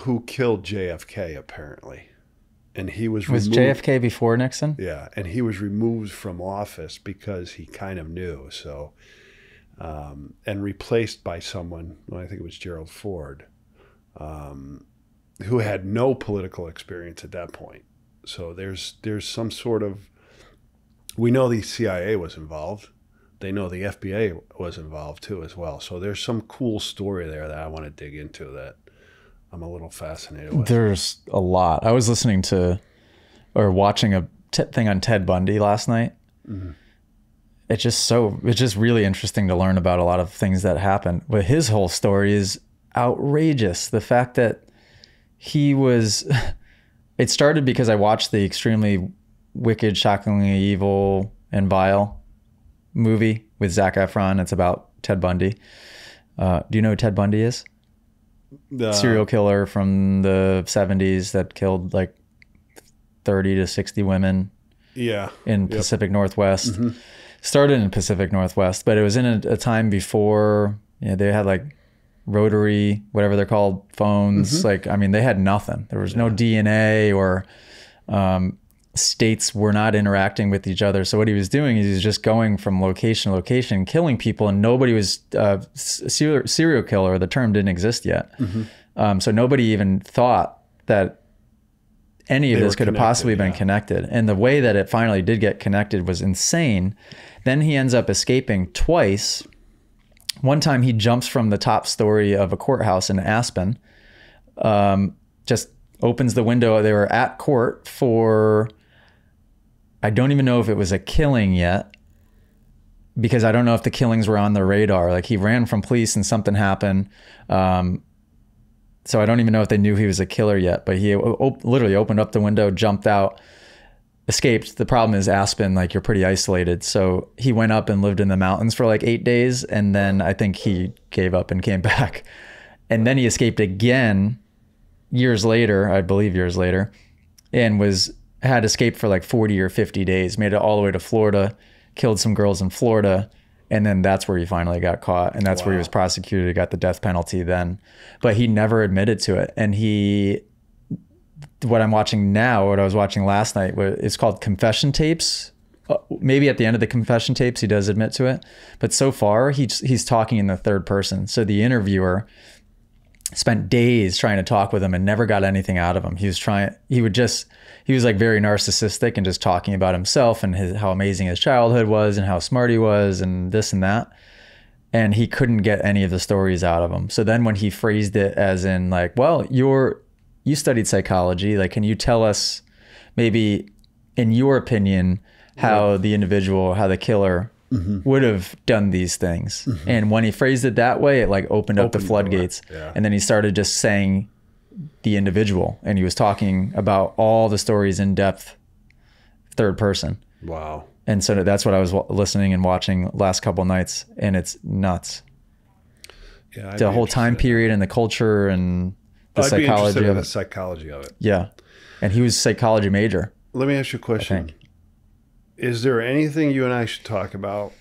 who killed JFK apparently. And he was was JFK before Nixon. Yeah, and he was removed from office because he kind of knew. So, um, and replaced by someone. Well, I think it was Gerald Ford, um, who had no political experience at that point. So there's there's some sort of we know the CIA was involved. They know the FBI was involved too as well. So there's some cool story there that I want to dig into that I'm a little fascinated with. There's a lot. I was listening to or watching a thing on Ted Bundy last night. Mm -hmm. It's just so it's just really interesting to learn about a lot of things that happened. But his whole story is outrageous. The fact that he was it started because I watched the extremely wicked, shockingly evil and vile movie with Zach Efron. It's about Ted Bundy. Uh, do you know who Ted Bundy is? the serial killer from the 70s that killed like 30 to 60 women yeah in yep. pacific northwest mm -hmm. started in pacific northwest but it was in a, a time before you know, they had like rotary whatever they're called phones mm -hmm. like i mean they had nothing there was yeah. no dna or um, states were not interacting with each other. So what he was doing is he was just going from location to location, killing people, and nobody was uh, serial, serial killer. The term didn't exist yet, mm-hmm. um, so nobody even thought that any of they this could have possibly been connected. And the way that it finally did get connected was insane. Then he ends up escaping twice. One time he jumps from the top story of a courthouse in Aspen, um, just opens the window. They were at court for I don't even know if it was a killing yet because I don't know if the killings were on the radar. Like he ran from police and something happened. Um, so I don't even know if they knew he was a killer yet, but he op literally opened up the window, jumped out, escaped. The problem is Aspen, like you're pretty isolated. So he went up and lived in the mountains for like eight days. And then I think he gave up and came back. And then he escaped again years later, I believe years later, and was had escaped for like 40 or 50 days, made it all the way to Florida, killed some girls in Florida. And then that's where he finally got caught. And that's wow. where he was prosecuted, got the death penalty then. But he never admitted to it. And he, what I'm watching now, what I was watching last night, it's called Confession Tapes. Uh, maybe at the end of the confession tapes, he does admit to it. But so far, he's, he's talking in the third person. So the interviewer, spent days trying to talk with him and never got anything out of him. He was trying, he would just, he was like very narcissistic and just talking about himself and his, how amazing his childhood was and how smart he was and this and that. And he couldn't get any of the stories out of him. So then when he phrased it as in like, well, you're, you studied psychology. Like, can you tell us maybe in your opinion, how yeah. the individual, how the killer mm-hmm. would have done these things. Mm-hmm. And when he phrased it that way, it like opened, up the floodgates. Yeah. And then he started just saying the individual and he was talking about all the stories in depth, third person. Wow. And so that's what I was listening and watching last couple nights. And it's nuts. Yeah, I'd the whole time period and the culture and the I'd psychology of the psychology of it. Yeah. And he was psychology major. Let me ask you a question is there anything you and I should talk about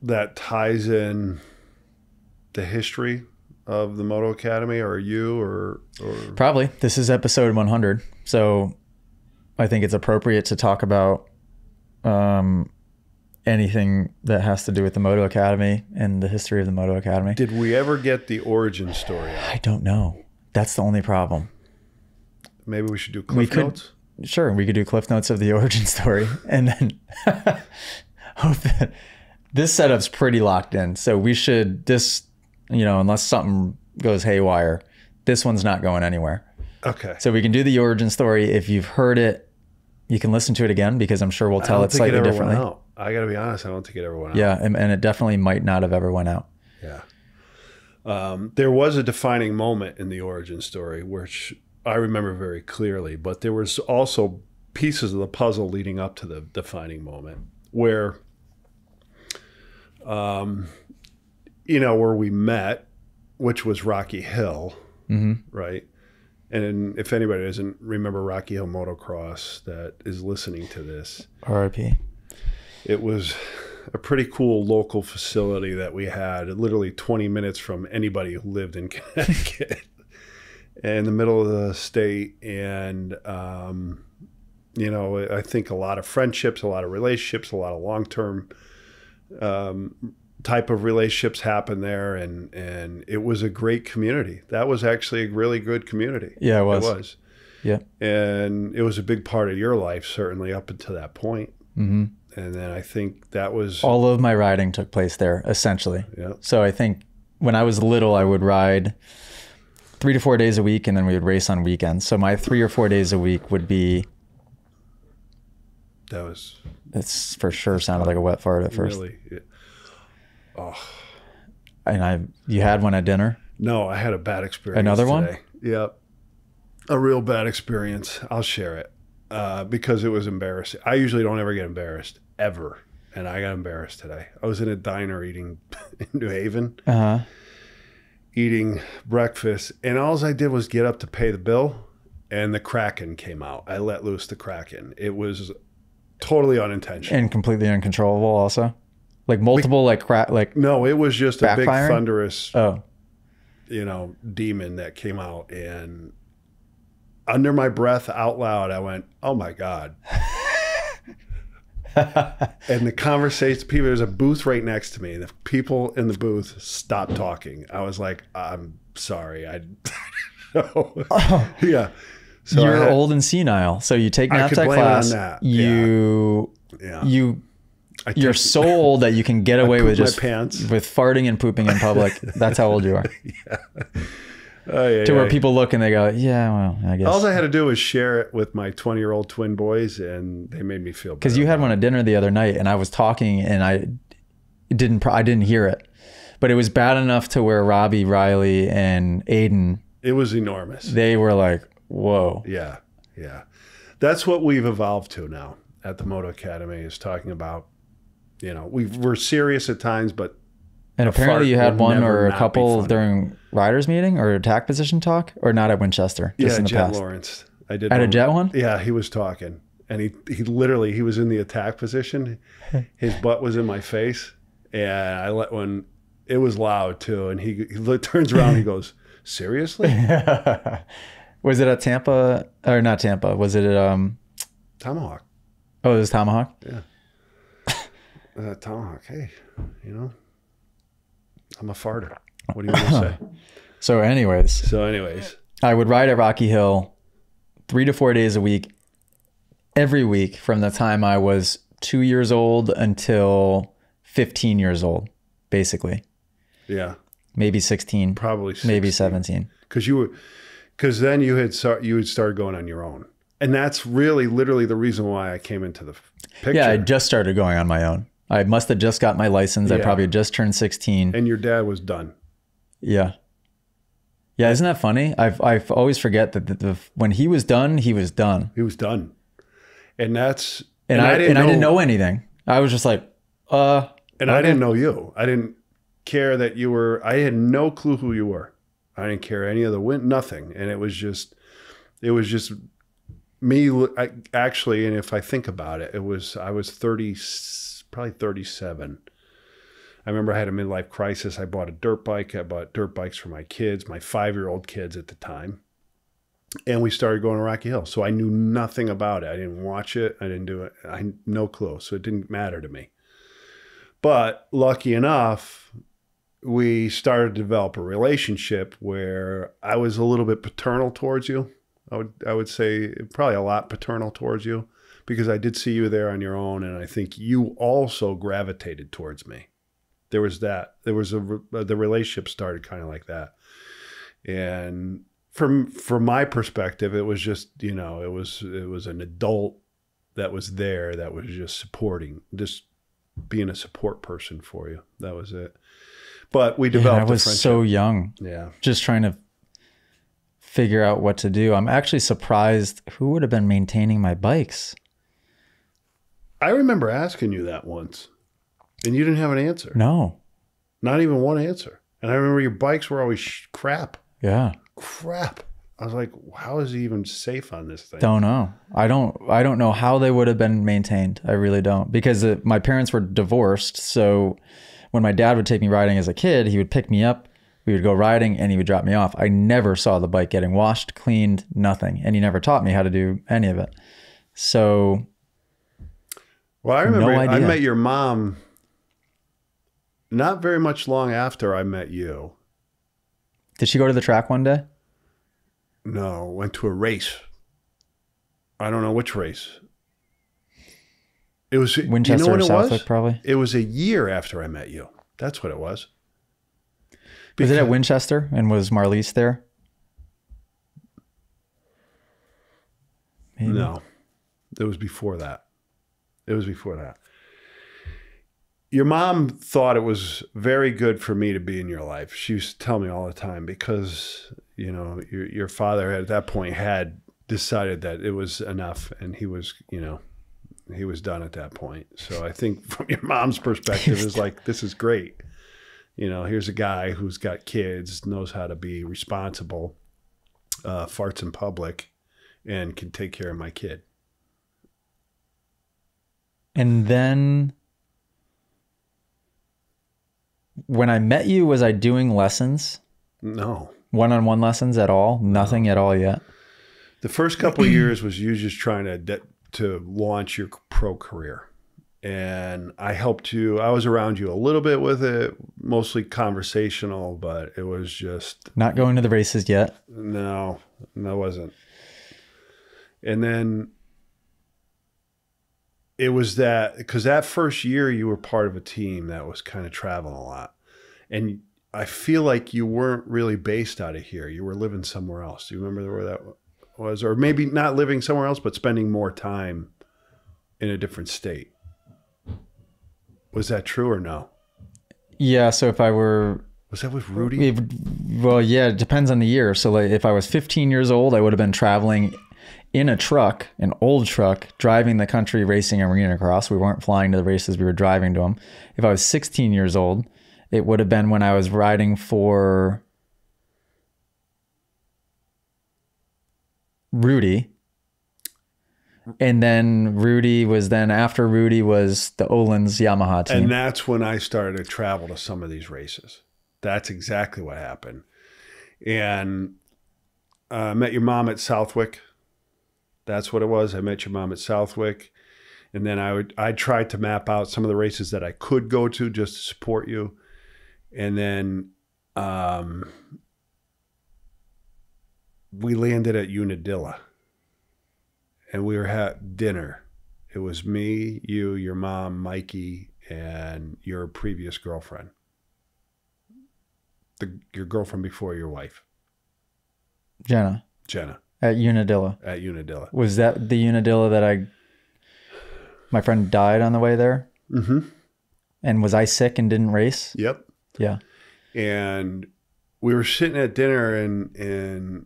that ties in the history of the Moto Academy or you or, or, probably this is episode 100 so I think it's appropriate to talk about um, anything that has to do with the Moto Academy and the history of the Moto Academy did we ever get the origin story I don't know that's the only problem maybe we should do cliff we could, notes sure, we could do cliff notes of the origin story, and then hope that this setup's pretty locked in. So we should this, you know, unless something goes haywire, this one's not going anywhere. Okay. So we can do the origin story. If you've heard it, you can listen to it again because I'm sure we'll tell it slightly it differently. out. I got to be honest, I don't think it ever went out. Yeah, and, and, it definitely might not have ever went out. Yeah. Um, there was a defining moment in the origin story, which I remember very clearly, but there was also pieces of the puzzle leading up to the defining moment where, um, you know, where we met, which was Rocky Hill, mm-hmm. right? And if anybody doesn't remember Rocky Hill Motocross that is listening to this, RIP. It was a pretty cool local facility that we had, literally 20 minutes from anybody who lived in Connecticut in the middle of the state and um, you know i think a lot of friendships a lot of relationships a lot of long-term um, type of relationships happen there and and it was a great community that was actually a really good community yeah it was, it was. yeah and it was a big part of your life certainly up until that point mm-hmm. and then i think that was all of my riding took place there essentially yeah so i think when i was little i would ride three to four days a week, and then we would race on weekends. So my three or four days a week would be. That was. That's for sure sounded like a wet fart at first. Really? Yeah. Oh. And I, you had one at dinner. No, I had a bad experience. Another one. Yep. A real bad experience. I'll share it uh, because it was embarrassing. I usually don't ever get embarrassed ever, and I got embarrassed today. I was in a diner eating in New Haven. Uh huh eating breakfast, and all I did was get up to pay the bill, and the Kraken came out. I let loose the Kraken. It was totally unintentional and completely uncontrollable. Also, like multiple we, like cra- like no, it was just backfiring? a big thunderous oh, you know, demon that came out and under my breath out loud, I went, "Oh my god." and the conversation people there's a booth right next to me and the people in the booth stopped talking i was like i'm sorry i oh. yeah so you're had, old and senile so you take napta class you yeah. Yeah. you you're so old that you can get away with just pants. with farting and pooping in public that's how old you are yeah Oh, yeah, to yeah, where yeah. people look and they go, yeah, well, I guess. All I had to do was share it with my 20 year old twin boys, and they made me feel. Because you had one at dinner the other night, and I was talking, and I didn't, I didn't hear it, but it was bad enough to where Robbie, Riley, and Aiden. It was enormous. They were like, whoa. Yeah, yeah, that's what we've evolved to now at the Moto Academy is talking about. You know, we we're serious at times, but and apparently, you had one or a couple during riders meeting or attack position talk, or not at Winchester. Just yeah, in the past. Lawrence. I did at one. a jet one. Yeah, he was talking, and he he literally he was in the attack position. His butt was in my face, and I let one. It was loud too, and he he turns around and he goes, "Seriously." was it at Tampa or not Tampa? Was it at um, Tomahawk? Oh, it was Tomahawk. Yeah. Uh, Tomahawk. Hey, you know I'm a farter. What do you want to say? so, anyways. So, anyways. I would ride at Rocky Hill three to four days a week, every week from the time I was two years old until 15 years old, basically. Yeah. Maybe 16. Probably 16. Maybe 17. Because you were, because then you had, you would start going on your own. And that's really literally the reason why I came into the picture. Yeah, I just started going on my own. I must have just got my license. Yeah. I probably just turned 16. And your dad was done. Yeah. Yeah, isn't that funny? I've I always forget that the, the, when he was done, he was done. He was done, and that's and, and I, I, didn't and know, I didn't know anything. I was just like, uh, and I didn't know you. I didn't care that you were. I had no clue who you were. I didn't care any of the wind, nothing, and it was just, it was just me I, actually. And if I think about it, it was I was thirty six probably 37. I remember I had a midlife crisis. I bought a dirt bike. I bought dirt bikes for my kids, my five year old kids at the time. And we started going to Rocky Hill. So I knew nothing about it. I didn't watch it. I didn't do it. I no clue. So it didn't matter to me. But lucky enough, we started to develop a relationship where I was a little bit paternal towards you. I would I would say probably a lot paternal towards you because I did see you there on your own, and I think you also gravitated towards me. There was that. There was a uh, the relationship started kind of like that, and from from my perspective, it was just you know it was it was an adult that was there that was just supporting, just being a support person for you. That was it. But we developed. Yeah, I was so young. Yeah, just trying to figure out what to do. I'm actually surprised who would have been maintaining my bikes. I remember asking you that once, and you didn't have an answer. No, not even one answer. And I remember your bikes were always sh- crap. Yeah, crap. I was like, how is he even safe on this thing? Don't know. I don't. I don't know how they would have been maintained. I really don't because it, uh, my parents were divorced. So when my dad would take me riding as a kid, he would pick me up. We would go riding and he would drop me off. I never saw the bike getting washed, cleaned, nothing. And he never taught me how to do any of it. So well, I remember no I met your mom not very much long after I met you. Did she go to the track one day? No, went to a race. I don't know which race. It was Winchester you know or Southwick, was? probably. It was a year after I met you. That's what it was. Because, was it at Winchester and was Marlies there? Maybe. No, it was before that. It was before that. Your mom thought it was very good for me to be in your life. She used to tell me all the time because, you know, your, your father at that point had decided that it was enough and he was, you know, he was done at that point. So I think from your mom's perspective was like this is great. You know, here's a guy who's got kids, knows how to be responsible, uh, farts in public, and can take care of my kid. And then when I met you, was I doing lessons? No. One on one lessons at all? Nothing at all yet? The first couple of years was you just trying to, de- to launch your pro career. And I helped you. I was around you a little bit with it, mostly conversational, but it was just. Not going to the races yet? No, that wasn't. And then it was that because that first year you were part of a team that was kind of traveling a lot and i feel like you weren't really based out of here you were living somewhere else do you remember where that was or maybe not living somewhere else but spending more time in a different state was that true or no yeah so if i were was that with rudy it, well yeah it depends on the year so like if i was 15 years old i would have been traveling in a truck, an old truck, driving the country racing arena cross. We weren't flying to the races, we were driving to them. If I was 16 years old, it would have been when I was riding for Rudy. And then Rudy was then after Rudy was the Olin's Yamaha team. And that's when I started to travel to some of these races. That's exactly what happened. And uh, I uh, met your mom at Southwick that's what it was. I met your mom at Southwick. And then I would I tried to map out some of the races that I could go to just to support you. And then um, we landed at Unadilla and we were at dinner. It was me, you, your mom, Mikey, and your previous girlfriend. The, your girlfriend before your wife. Jenna. Jenna. At Unadilla. At Unadilla. Was that the Unadilla that I, my friend died on the way there? Mm-hmm. And was I sick and didn't race? Yep. Yeah. And we were sitting at dinner and, and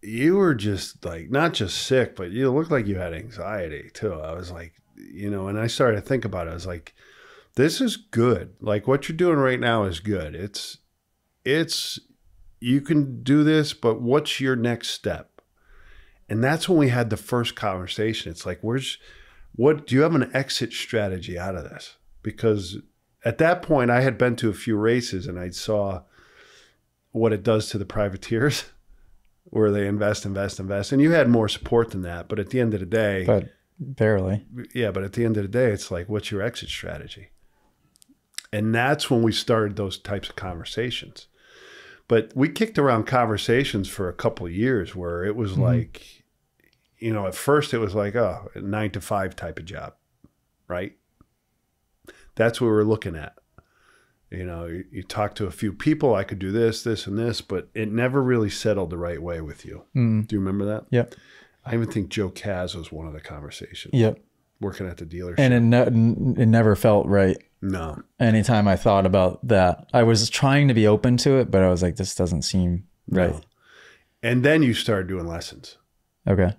you were just like, not just sick, but you looked like you had anxiety too. I was like, you know, and I started to think about it. I was like, this is good. Like what you're doing right now is good. It's, it's, you can do this, but what's your next step? And that's when we had the first conversation. It's like, where's what do you have an exit strategy out of this? Because at that point, I had been to a few races and I saw what it does to the privateers where they invest, invest, invest. And you had more support than that. But at the end of the day, but barely. Yeah. But at the end of the day, it's like, what's your exit strategy? And that's when we started those types of conversations. But we kicked around conversations for a couple years where it was mm-hmm. like, you know, at first it was like, oh, nine to five type of job, right? That's what we are looking at. You know, you, you, talk to a few people, I could do this, this, and this, but it never really settled the right way with you. Mm. Do you remember that? Yeah. I even think Joe Kaz was one of the conversations. Yep. Working at the dealership. And it, ne- it never felt right. No. Anytime I thought about that, I was trying to be open to it, but I was like, this doesn't seem right. No. And then you started doing lessons. Okay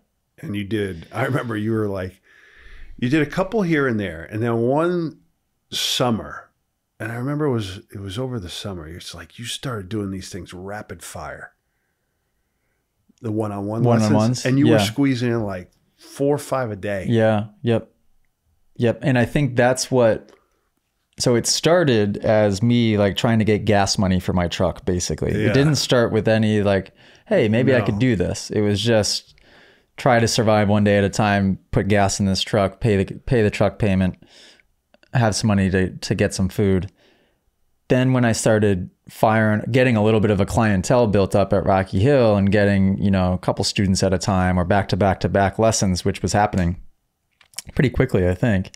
and you did. I remember you were like, you did a couple here and there, and then one summer, and I remember it was it was over the summer. It's like you started doing these things rapid fire, the one on one one on ones, and you yeah. were squeezing in like four or five a day. Yeah. Yep. Yep. And I think that's what. So it started as me like trying to get gas money for my truck. Basically, yeah. it didn't start with any like, "Hey, maybe no. I could do this." It was just try to survive one day at a time, put gas in this truck, pay the pay the truck payment, have some money to to get some food. Then when I started firing getting a little bit of a clientele built up at Rocky Hill and getting, you know, a couple students at a time or back to back to back lessons, which was happening pretty quickly, I think.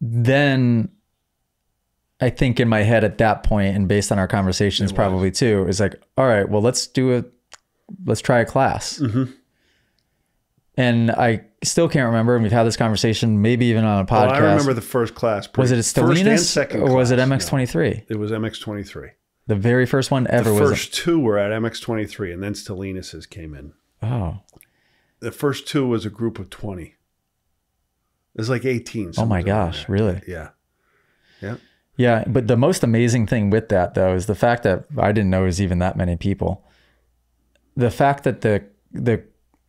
Then I think in my head at that point, and based on our conversations probably too, is like, all right, well, let's do a let's try a class. Mm-hmm and I still can't remember. And we've had this conversation, maybe even on a podcast. Oh, I remember the first class. Was it second, or class. was it MX23? it was MX23. The very first one ever. The first two were at MX23, and then Stellinas's came in. Oh. The first two was a group of 20. It was like 18. Oh my gosh, really? Yeah. Yeah. Yeah, but the most amazing thing with that though is the fact that I didn't know it was even that many people. The fact that the the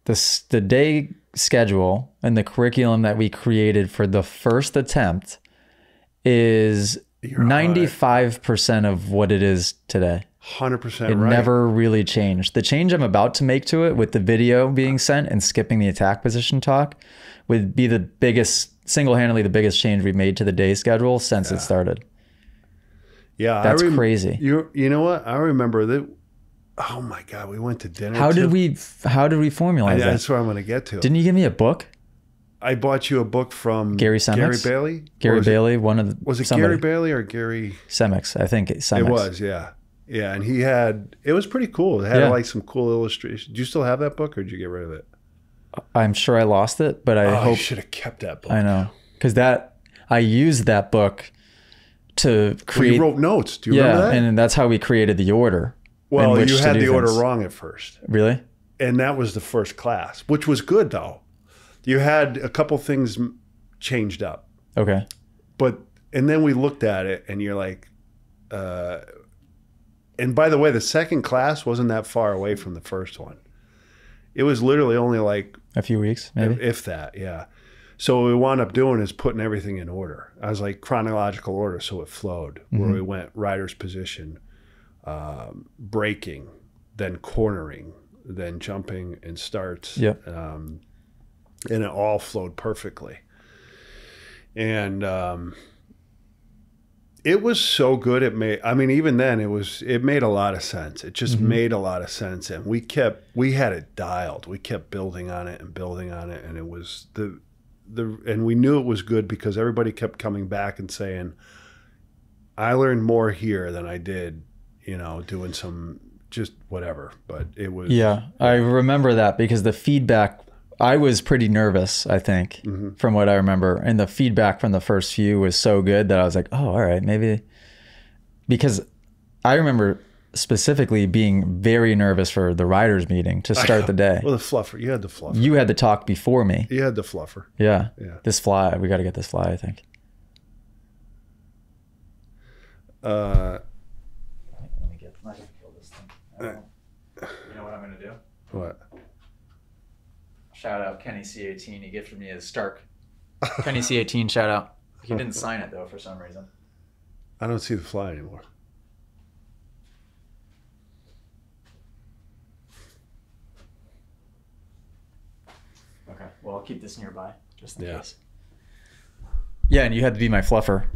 the, the day schedule and the curriculum that we created for the first attempt is You're 95% right. of what it is today. 100% it right. never really changed. The change I'm about to make to it with the video being sent and skipping the attack position talk would be the biggest, single handedly, the biggest change we've made to the day schedule since yeah. it started. Yeah, that's rem- crazy. You you know what? I remember that Oh my god, we went to dinner. How too. did we? How did we formulate that? That's where I'm going to get to. Didn't you give me a book? I bought you a book from Gary Semex? Gary Bailey. Gary Bailey, it, one of the was it somebody. Gary Bailey or Gary Semex? I think Semex. It was, yeah, yeah. And he had it was pretty cool. It had yeah. like some cool illustrations. Do you still have that book, or did you get rid of it? I'm sure I lost it, but I oh, hope should have kept that book. I know because that I used that book to create. We wrote notes. Do you yeah, remember that? And that's how we created the order. Well, you had the things. order wrong at first. Really? And that was the first class, which was good though. You had a couple things changed up. Okay. But and then we looked at it and you're like uh and by the way, the second class wasn't that far away from the first one. It was literally only like a few weeks, maybe. If, that, yeah. So what we wound up doing is putting everything in order. I was like chronological order, so it flowed mm -hmm. where mm-hmm. we went writer's position, breaking, then cornering, then jumping and starts. Yeah. Um, and it all flowed perfectly. And um, it was so good. It made, I mean, even then, it was, it made a lot of sense. It just mm-hmm. made a lot of sense. And we kept, we had it dialed. We kept building on it and building on it. And it was the, the, and we knew it was good because everybody kept coming back and saying, I learned more here than I did you know, doing some just whatever. But it was. Yeah, I remember that because the feedback. I was pretty nervous, I think, mm-hmm. from what I remember, and the feedback from the first few was so good that I was like, "Oh, all right, maybe." Because I remember specifically being very nervous for the riders meeting to start the day. Well, the fluffer, you had the fluffer. You had the talk before me. You had the fluffer. Yeah. Yeah. This fly, we got to get this fly. I think. Uh, What? Shout out Kenny C18. He gifted me a Stark. Kenny C18 shout out. He didn't sign it though for some reason. I don't see the fly anymore. Okay. Well, I'll keep this nearby just in yeah. case. Yeah, and you had to be my fluffer.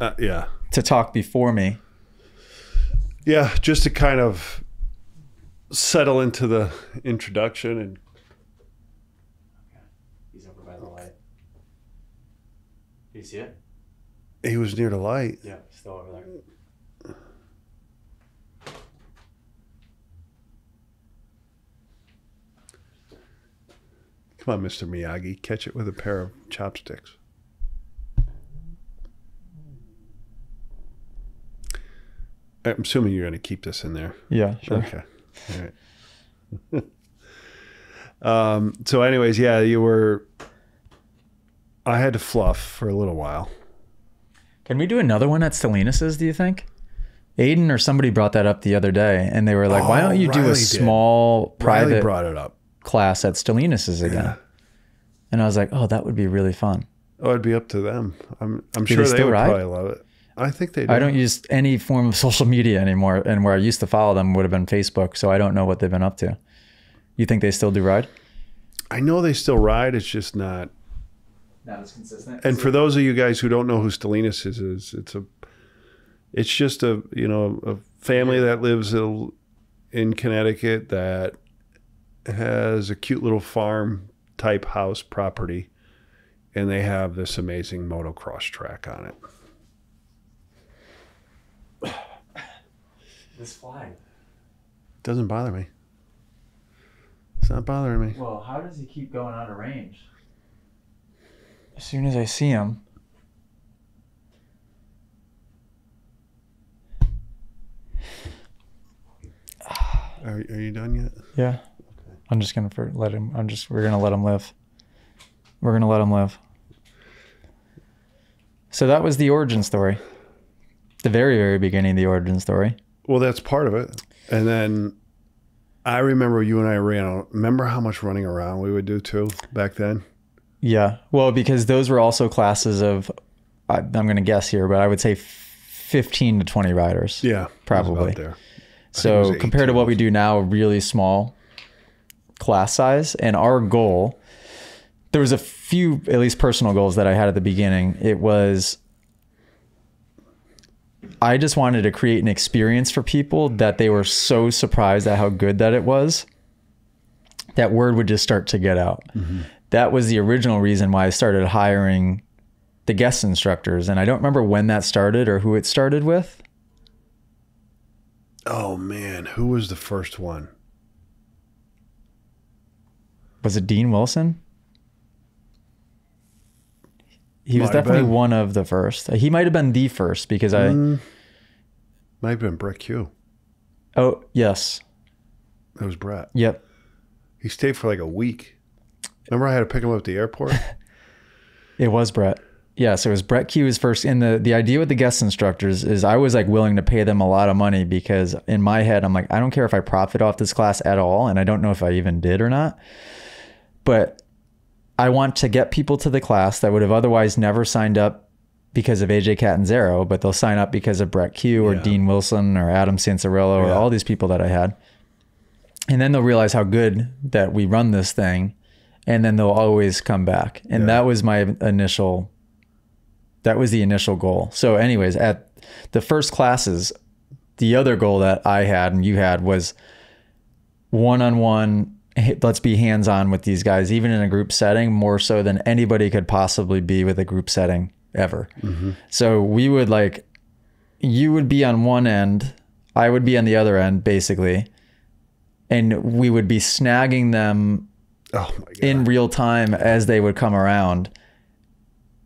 Uh, yeah. To talk before me. Yeah, just to kind of settle into the introduction and he's over by the light do you see it he was near the light yeah still over there come on mr miyagi catch it with a pair of chopsticks i'm assuming you're going to keep this in there yeah sure okay um, so, anyways, yeah, you were. I had to fluff for a little while. Can we do another one at Stellinus's? Do you think? Aiden or somebody brought that up the other day, and they were like, oh, "Why don't you Riley do a small did. private brought it up. class at Stellinus's again?" Yeah. And I was like, "Oh, that would be really fun." Oh, it would be up to them. I'm I'm sure they, they would ride? probably love it. I think they do. I don't use any form of social media anymore. And where I used to follow them would have been Facebook. So I don't know what they've been up to. You think they still do ride? I know they still ride. It's just not. Not as consistent. And for those of you guys who don't know who Stalinus is, is it's a, it's just a you know a family that lives in Connecticut that has a cute little farm type house property, and they have this amazing motocross track on it. this fly. Doesn't bother me. It's not bothering me. Well, how does he keep going out of range? As soon as I see him. Are, are you done yet? Yeah. Okay. I'm just gonna let him. I'm just. We're gonna let him live. We're gonna let him live. So that was the origin story. The very, very beginning of the origin story. Well, that's part of it. And then I remember you and I ran. Remember how much running around we would do too back then? Yeah. Well, because those were also classes of, I, am going to guess here, but I would say 15 to 20 riders. Yeah. Probably. There. So compared to what we do now, really small class size. And our goal, there was a few, at least personal goals that I had at the beginning. It was I just wanted to create an experience for people that they were so surprised at how good that it was. That word would just start to get out. Mm-hmm. That was the original reason why I started hiring the guest instructors. And I don't remember when that started or who it started with. Oh man, who was the first one? Was it Dean Wilson? He was definitely been. one of the first. He might have been the first because I mm, might have been Brett Q. Oh yes, that was Brett. Yep. He stayed for like a week. Remember, I had to pick him up at the airport. it was Brett. Yeah, so it was Brett Q was first. And the, the idea with the guest instructors is I was like willing to pay them a lot of money because in my head, I'm like, I don't care if I profit off this class at all. And I don't know if I even did or not. But I want to get people to the class that would have otherwise never signed up because of AJ Catanzaro, but they'll sign up because of Brett Q or yeah. Dean Wilson or Adam Sansarillo or yeah. all these people that I had. And then they'll realize how good that we run this thing. And then they'll always come back. And yeah. that was my initial, that was the initial goal. So anyways, at the first classes, the other goal that I had and you had was one-on-one let's be hands on with these guys, even in a group setting, more so than anybody could possibly be with a group setting ever. Mm-hmm. So we would like, you would be on one end, I would be on the other end, basically, and we would be snagging them oh in real time as they would come around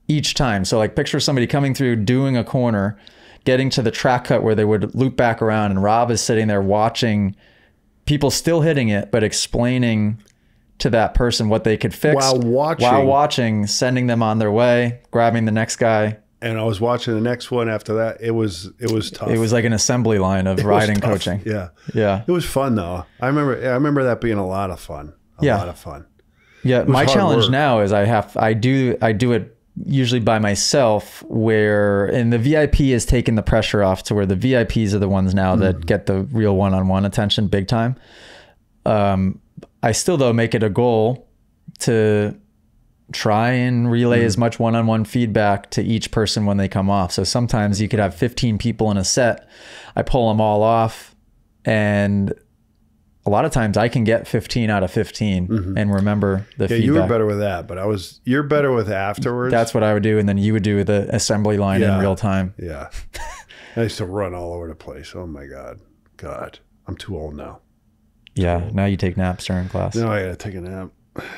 each time. So like picture somebody coming through, doing a corner, getting to the track cut where they would loop back around, and Rob is sitting there watching people still hitting it, but explaining to that person what they could fix while watching, while watching, sending them on their way, grabbing the next guy. And I was watching the next one after that. It was it was tough. It was like an assembly line of it riding coaching. Yeah, yeah. It was fun though. I remember I remember that being a lot of fun. A yeah. lot of fun. Yeah, my challenge work. now is I have I do I do it usually by myself where and the VIP has taken the pressure off to where the VIPs are the ones now that mm. get the real one-on-one attention big time. Um, I still though make it a goal to try and relay mm. as much one -on -one feedback to each person when they come off. So sometimes you could have 15 people in a set. I pull them all off and a lot of times I can get 15 out of 15 mm-hmm. and remember the yeah, feedback. You were better with that, but I was you're better with afterwards. That's what I would do, and then you would do the assembly line yeah. in real time. Yeah, I used to run all over the place. Oh my god, God, I'm too old now. yeah, old. now you take naps during class. No, I gotta take a nap. yeah.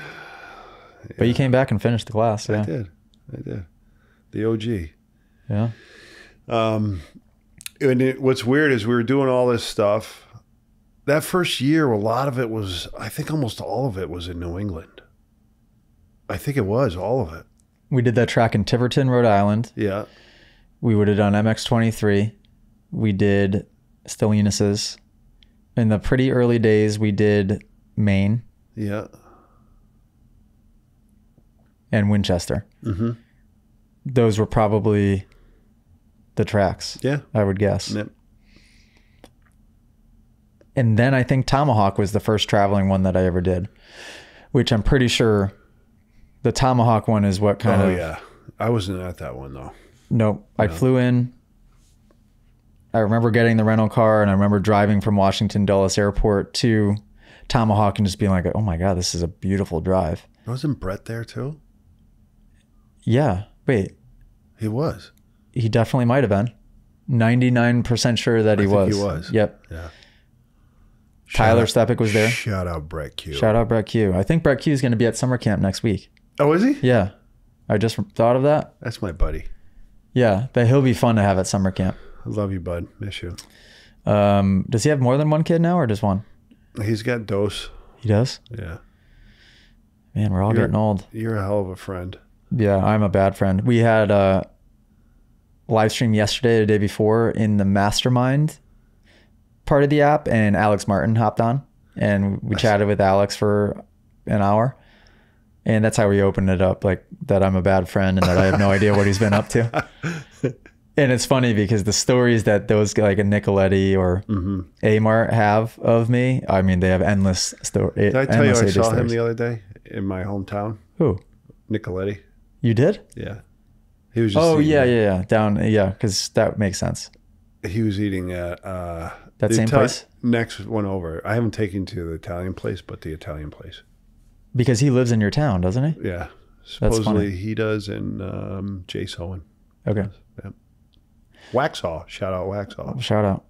But you came back and finished the class. I did. I did. The OG. Yeah. Um, and it, what's weird is we were doing all this stuff that first year, a lot of it was, I think almost all of it was in New England. I think it was all of it. We did that track in Tiverton, Rhode Island. Yeah. We would have done MX23. We did Still In the pretty early days, we did Maine. Yeah. And Winchester. Mm-hmm. Those were probably the tracks. Yeah. I would guess. Yep and then I think Tomahawk was the first traveling one that I ever did, which I'm pretty sure the Tomahawk one is what kind oh, of. Oh yeah, I wasn't at that one though. Nope, no. I flew in. I remember getting the rental car, and I remember driving from Washington Dulles Airport to Tomahawk, and just being like, "Oh my god, this is a beautiful drive." Wasn't Brett there too? Yeah. Wait. He was. He definitely might have been. 99% sure that I he was. He was. Yep. Yeah. Tyler Stepik was there. Shout out Brett Q. Shout out Brett Q. I think Brett Q is going to be at summer camp next week. Oh, is he? Yeah. I just thought of that. That's my buddy. Yeah, that he'll be fun to have at summer camp. I love you, bud. Miss you. Um, does he have more than one kid now, or just one? He's got dose. He does. Yeah. Man, we're all you're, getting old. You're a hell of a friend. Yeah, I'm a bad friend. We had a live stream yesterday, the day before, in the mastermind part of the app, and Alex Martin hopped on, and we chatted with Alex for an hour, and that's how we opened it up, like that I'm a bad friend and that I have no idea what he's been up to. and it's funny because the stories that those like a Nicoletti or mm-hmm. Amart have of me, I mean, they have endless stories. Did I tell you I saw stories. him the other day in my hometown? Who? Nicoletti. You did? Yeah. He was. oh yeah, yeah, yeah. Down, yeah, because that makes sense. He was eating at uh, that the same Itali- place? Next one over. I haven't taken to the Italian place, but the Italian place. Because he lives in your town, doesn't he? Yeah. Supposedly funny. he does, in um, Jay Sowen. Okay. Yeah. Waxhaw. Shout out Waxhaw. Shout out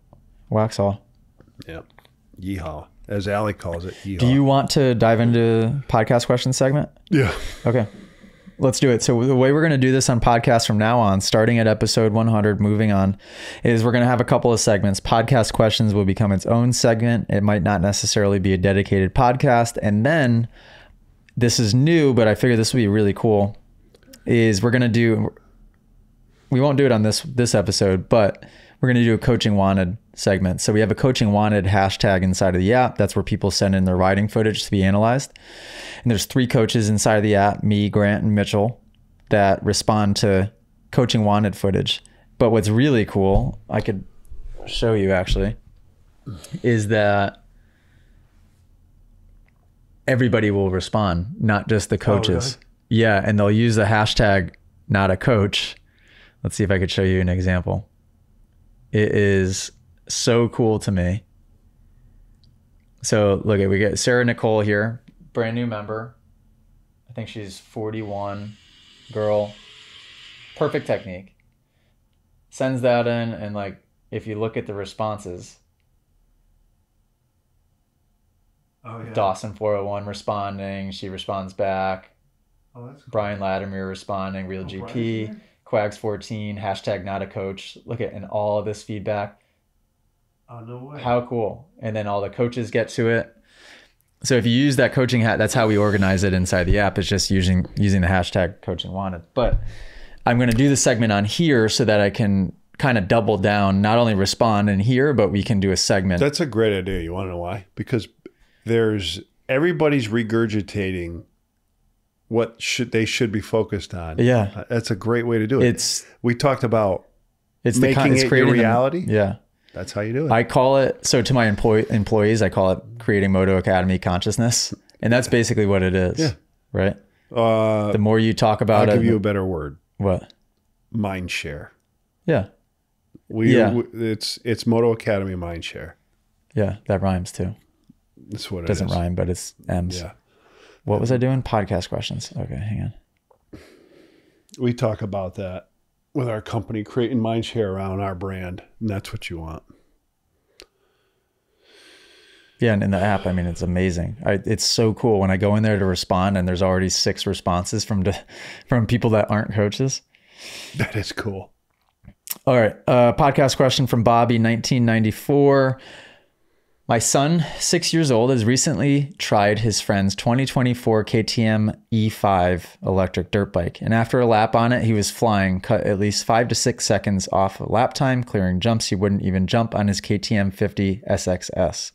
Waxhaw. Yeah. Yeehaw. As Ali calls it. Yeehaw. Do you want to dive into podcast question segment? Yeah. Okay. Let's do it. So the way we're going to do this on podcast from now on, starting at episode 100, moving on, is we're going to have a couple of segments. Podcast questions will become its own segment. It might not necessarily be a dedicated podcast. And then this is new, but I figure this would be really cool. Is we're going to do we won't do it on this this episode, but we're going to do a coaching wanted segment. So we have a coaching wanted hashtag inside of the app. That's where people send in their riding footage to be analyzed. And there's three coaches inside of the app, me, Grant, and Mitchell, that respond to coaching wanted footage. But what's really cool, I could show you actually, is that everybody will respond, not just the coaches. Oh, really? Yeah, and they'll use the hashtag not a coach. Let's see if I could show you an example. It is so cool to me. So look at we got Sarah Nicole here, brand new member. I think she's 41, girl. Perfect technique. Sends that in and like if you look at the responses. Oh, yeah. Dawson 401 responding, she responds back. Oh, cool. Brian Latimer responding, Real oh, GP. Brian? Quags14, hashtag not a coach. Look at and all this feedback. Oh no way. How cool. And then all the coaches get to it. So if you use that coaching hat, that's how we organize it inside the app. It's just using using the hashtag coaching wanted. But I'm gonna do the segment on here so that I can kind of double down, not only respond in here, but we can do a segment. That's a great idea. You wanna know why? Because there's everybody's regurgitating what should they should be focused on. Yeah, uh, that's a great way to do it. It's we talked about it's making con- it's it your reality. yeah, that's how you do it. I call it so to my employ- employees. I call it creating Moto Academy consciousness, and that's basically what it is. Yeah. Right. Uh, the more you talk about I'll it, give you a better word. What? Mind share. Yeah. We, yeah. We, it's it's Moto Academy mind share. Yeah, that rhymes too. That's what it doesn't is. rhyme, but it's M's. Yeah. What was I doing? Podcast questions. Okay, hang on. We talk about that with our company, creating mind share around our brand, and that's what you want. Yeah, and in the app, I mean, it's amazing. I, it's so cool when I go in there to respond, and there's already six responses from from people that aren't coaches. That is cool. All right, uh, podcast question from Bobby, 1994. My son, six years old, has recently tried his friend's 2024 KTM E5 electric dirt bike. And after a lap on it, he was flying, cut at least five to six seconds off of lap time, clearing jumps he wouldn't even jump on his KTM 50 SXS.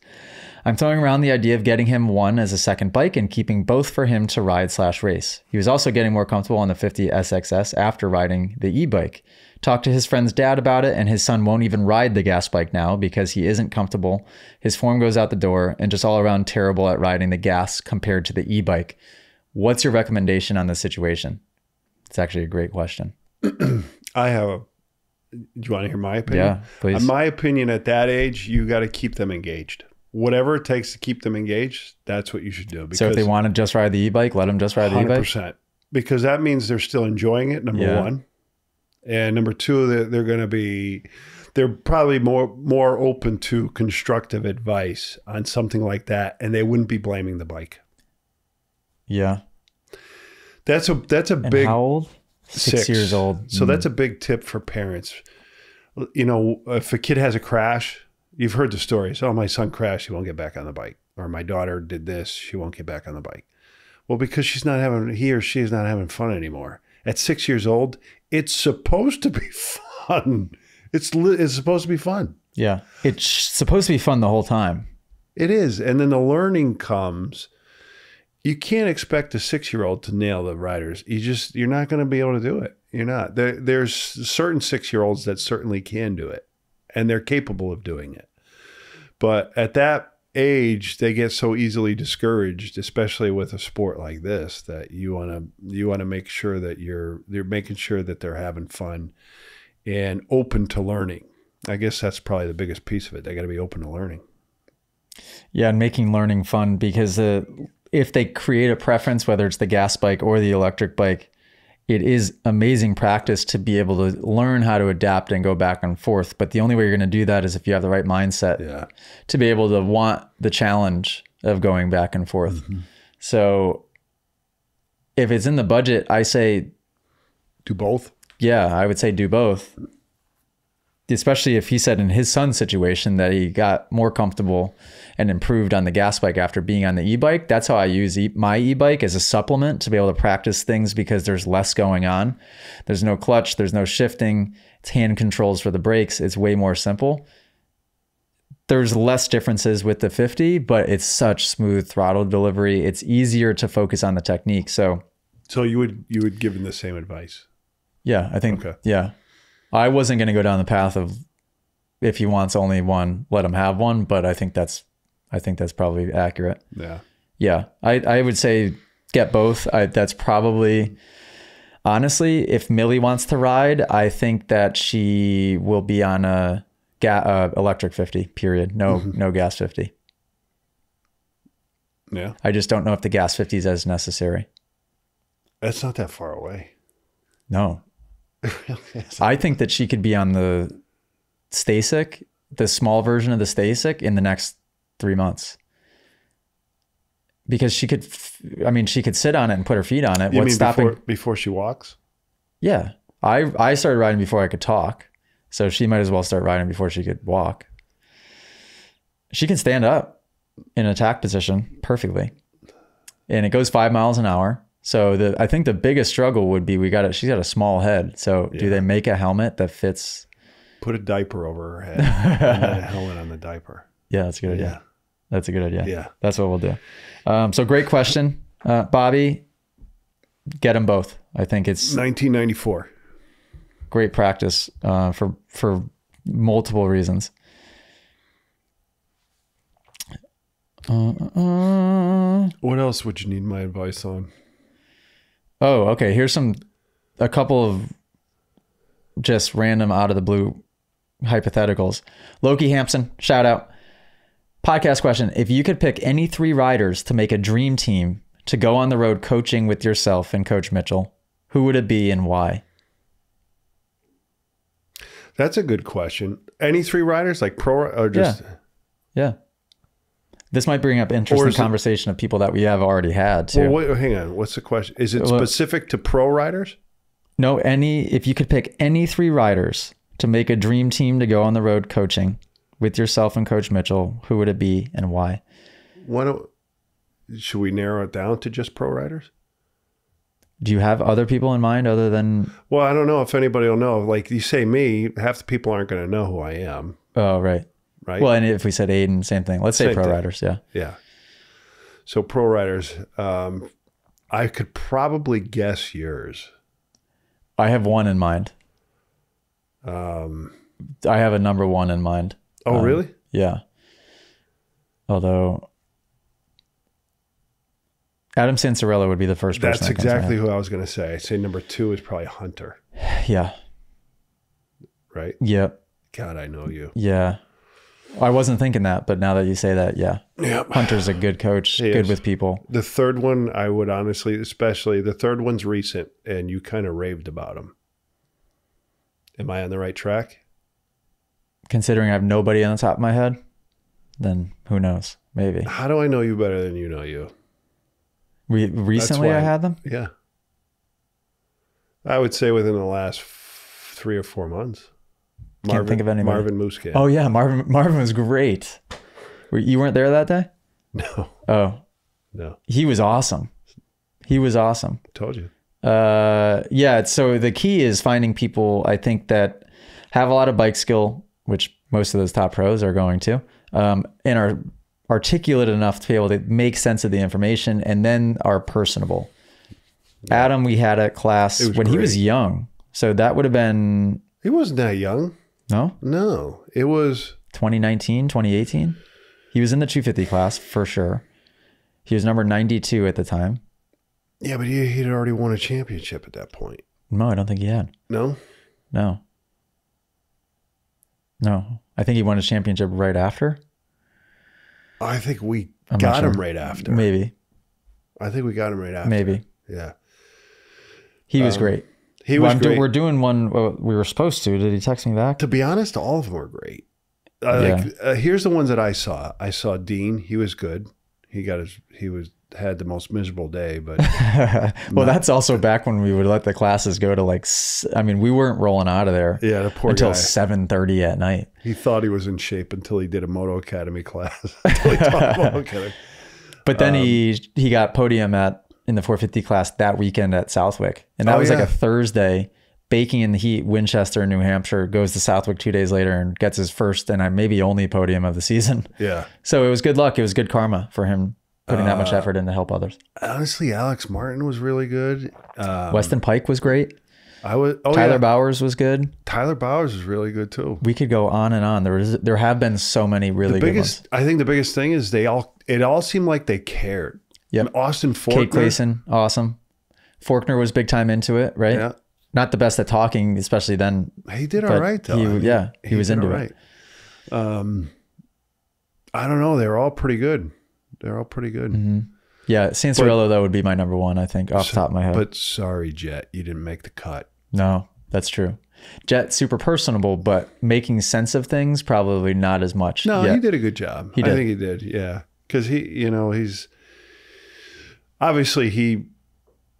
I'm throwing around the idea of getting him one as a second bike and keeping both for him to ride slash race. He was also getting more comfortable on the 50 SXS after riding the e bike. Talked to his friend's dad about it, and his son won't even ride the gas bike now because he isn't comfortable. His form goes out the door and just all around terrible at riding the gas compared to the e bike. What's your recommendation on this situation? It's actually a great question. I have a. Do you want to hear my opinion? Yeah, please. In my opinion, at that age, you got to keep them engaged whatever it takes to keep them engaged, that's what you should do. so if they want to just ride the e-bike, let them just ride the e-bike. Because that means they're still enjoying it. Number yeah. one, and number two they're, they're going to be they're probably more more open to constructive advice on something like that and they wouldn't be blaming the bike yeah that's a that's a and big how old six, six, years old so mm. that's a big tip for parents you know if a kid has a crash you've heard the stories oh my son crashed he won't get back on the bike or my daughter did this she won't get back on the bike well because she's not having he or she is not having fun anymore at six years old, it's supposed to be fun. It's li- it's supposed to be fun. Yeah, it's supposed to be fun the whole time. It is, and then the learning comes. You can't expect a six-year-old to nail the riders. You just you're not going to be able to do it. You're not. There, there's certain six-year-olds that certainly can do it, and they're capable of doing it. But at that age they get so easily discouraged especially with a sport like this that you want to you want to make sure that you're you're making sure that they're having fun and open to learning i guess that's probably the biggest piece of it they got to be open to learning yeah and making learning fun because uh, if they create a preference whether it's the gas bike or the electric bike it is amazing practice to be able to learn how to adapt and go back and forth. But the only way you're going to do that is if you have the right mindset yeah. to be able to want the challenge of going back and forth. Mm-hmm. So if it's in the budget, I say do both. Yeah, I would say do both especially if he said in his son's situation that he got more comfortable and improved on the gas bike after being on the e-bike that's how i use e my e-bike as a supplement to be able to practice things because there's less going on there's no clutch there's no shifting it's hand controls for the brakes it's way more simple there's less differences with the 50 but it's such smooth throttle delivery it's easier to focus on the technique so so you would you would give him the same advice yeah i think okay. yeah I wasn't going to go down the path of if he wants only one, let him have one. But I think that's, I think that's probably accurate. Yeah. Yeah. I, I would say get both. I, that's probably, honestly, if Millie wants to ride, I think that she will be on a ga- uh, electric 50 period. No, no gas 50. Yeah. I just don't know if the gas 50 is as necessary. It's not that far away. No. I think that she could be on the Stasic, the small version of the Stasic, in the next three months. Because she could, I mean, she could sit on it and put her feet on it. You What's mean stopping? Before, before she walks? Yeah. I, I started riding before I could talk. So she might as well start riding before she could walk. She can stand up in attack position perfectly. And it goes five miles an hour. So the I think the biggest struggle would be we got it. She's got a small head. So yeah. do they make a helmet that fits? Put a diaper over her head. and a helmet on the diaper. Yeah, that's a good idea. Yeah. That's a good idea. Yeah, that's what we'll do. Um, so great question, uh, Bobby. Get them both. I think it's 1994. Great practice uh, for for multiple reasons. Uh, uh, uh, what else would you need my advice on? Oh, okay. Here's some, a couple of just random out of the blue hypotheticals. Loki Hampson, shout out. Podcast question If you could pick any three riders to make a dream team to go on the road coaching with yourself and Coach Mitchell, who would it be and why? That's a good question. Any three riders, like pro or just. Yeah. yeah. This might bring up interesting conversation it, of people that we have already had too. Well, wait, hang on. What's the question? Is it specific to pro riders? No, any. If you could pick any three riders to make a dream team to go on the road coaching with yourself and Coach Mitchell, who would it be and why? Why don't should we narrow it down to just pro riders? Do you have other people in mind other than? Well, I don't know if anybody will know. Like you say, me, half the people aren't going to know who I am. Oh, right right? Well, and if we said Aiden, same thing. Let's say pro thing. riders, yeah. Yeah. So pro riders, um, I could probably guess yours. I have one in mind. Um, I have a number one in mind. Oh, um, really? Yeah. Although Adam Sansorella would be the first person. That's exactly who I was going to say. I'd say number two is probably Hunter. Yeah. Right? Yep. God, I know you. Yeah. I wasn't thinking that, but now that you say that, yeah. yeah, Hunter's a good coach, he good is. with people. The third one, I would honestly, especially the third one's recent, and you kind of raved about him. Am I on the right track? Considering I have nobody on the top of my head, then who knows? Maybe. How do I know you better than you know you? Re- recently, why, I had them. Yeah. I would say within the last f- three or four months. Marvin, Can't think of anybody. Marvin Muscat. Oh yeah, Marvin. Marvin was great. You weren't there that day. No. Oh. No. He was awesome. He was awesome. Told you. Uh, yeah. So the key is finding people. I think that have a lot of bike skill, which most of those top pros are going to, um, and are articulate enough to be able to make sense of the information, and then are personable. Yeah. Adam, we had at class when great. he was young, so that would have been. He wasn't that young. No? No. It was 2019, 2018. He was in the 250 class for sure. He was number 92 at the time. Yeah, but he, he'd already won a championship at that point. No, I don't think he had. No? No. No. I think he won a championship right after. I think we I'm got sure. him right after. Maybe. I think we got him right after. Maybe. Yeah. He um, was great. He was do, we're doing one uh, we were supposed to. Did he text me back? To be honest, all of them were great. Uh, yeah. like, uh, here's the ones that I saw. I saw Dean. He was good. He got his. He was had the most miserable day. But well, that's also back when we would let the classes go to like. I mean, we weren't rolling out of there. Yeah, the poor until seven thirty at night. He thought he was in shape until he did a moto academy class. until he taught moto academy. But then um, he he got podium at in the 450 class that weekend at Southwick, and that oh, was yeah. like a Thursday. Baking in the heat, Winchester, New Hampshire, goes to Southwick two days later and gets his first and I uh, maybe only podium of the season. Yeah. So it was good luck. It was good karma for him putting that much uh, effort in to help others. honestly, Alex Martin was really good. Um, Weston Pike was great. I was oh, Tyler yeah. Bowers was good. Tyler Bowers was really good too. We could go on and on. There is there have been so many really the biggest, I think the biggest thing is they all it all seemed like they cared. Yeah, Austin Forkner. Kate Gleason, awesome. Forkner was big time into it, right? Yeah. Not the best at talking, especially then. He did all right, though. He, I mean, yeah, he, he was into it. Um, I don't know. They were all pretty good. They're all pretty good. Mm-hmm. Yeah, Sansarillo, though would be my number one, I think, off so, top of my head. But sorry, Jet, you didn't make the cut. No, that's true. Jet super personable, but making sense of things probably not as much. No, yet. he did a good job. He did. I think he did. Yeah, because he, you know, he's obviously he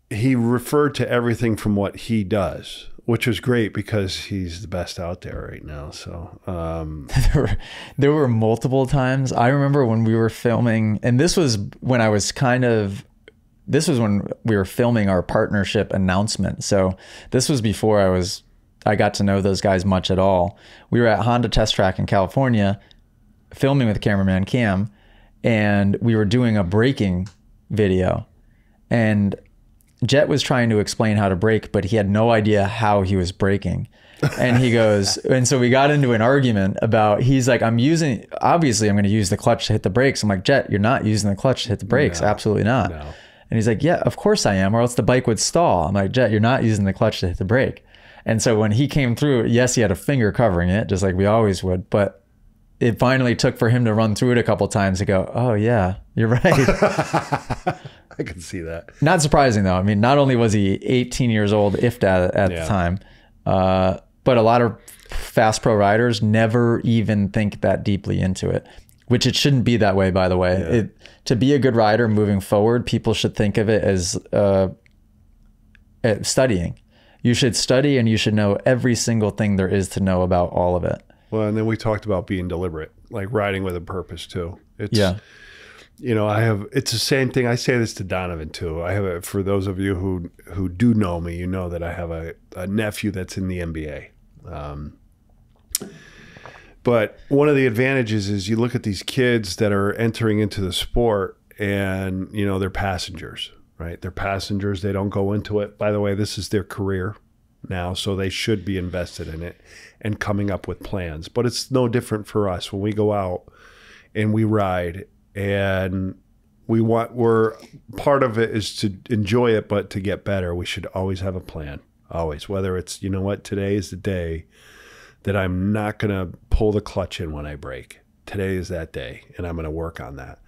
he referred to everything from what he does, which was great because he's the best out there right now. So um. there, were, there were multiple times. I remember when we were filming, and this was when I was kind of this was when we were filming our partnership announcement. So this was before I was I got to know those guys much at all. We were at Honda Test Track in California filming with cameraman Cam and we were doing a breaking video and Jet was trying to explain how to break, but he had no idea how he was breaking. And he goes, and so we got into an argument about he's like, I'm using obviously I'm gonna use the clutch to hit the brakes. I'm like, Jet, you're not using the clutch to hit the brakes. No, Absolutely not. No. And he's like, Yeah, of course I am, or else the bike would stall. I'm like, Jet, you're not using the clutch to hit the brake. And so when he came through, yes, he had a finger covering it, just like we always would, but it finally took for him to run through it a couple times to go, Oh yeah, you're right. I can see that. Not surprising though. I mean, not only was he 18 years old, if that at yeah. the time, uh, but a lot of fast pro riders never even think that deeply into it, which it shouldn't be that way. By the way, yeah. it, to be a good rider moving forward, people should think of it as uh, eh, studying. You should study and you should know every single thing there is to know about all of it. Well, and then we talked about being deliberate, like riding with a purpose too. It's, yeah you know, I have. It's the same thing. I say this to Donovan too. I have a, for those of you who who do know me, you know that I have a, a nephew that's in the NBA. Um, but one of the advantages is you look at these kids that are entering into the sport, and you know they're passengers, right? They're passengers. They don't go into it. By the way, this is their career now, so they should be invested in it and coming up with plans. But it's no different for us when we go out and we ride and we want we're part of it is to enjoy it but to get better we should always have a plan always whether it's you know what today is the day that i'm not going to pull the clutch in when i break today is that day and i'm going to work on that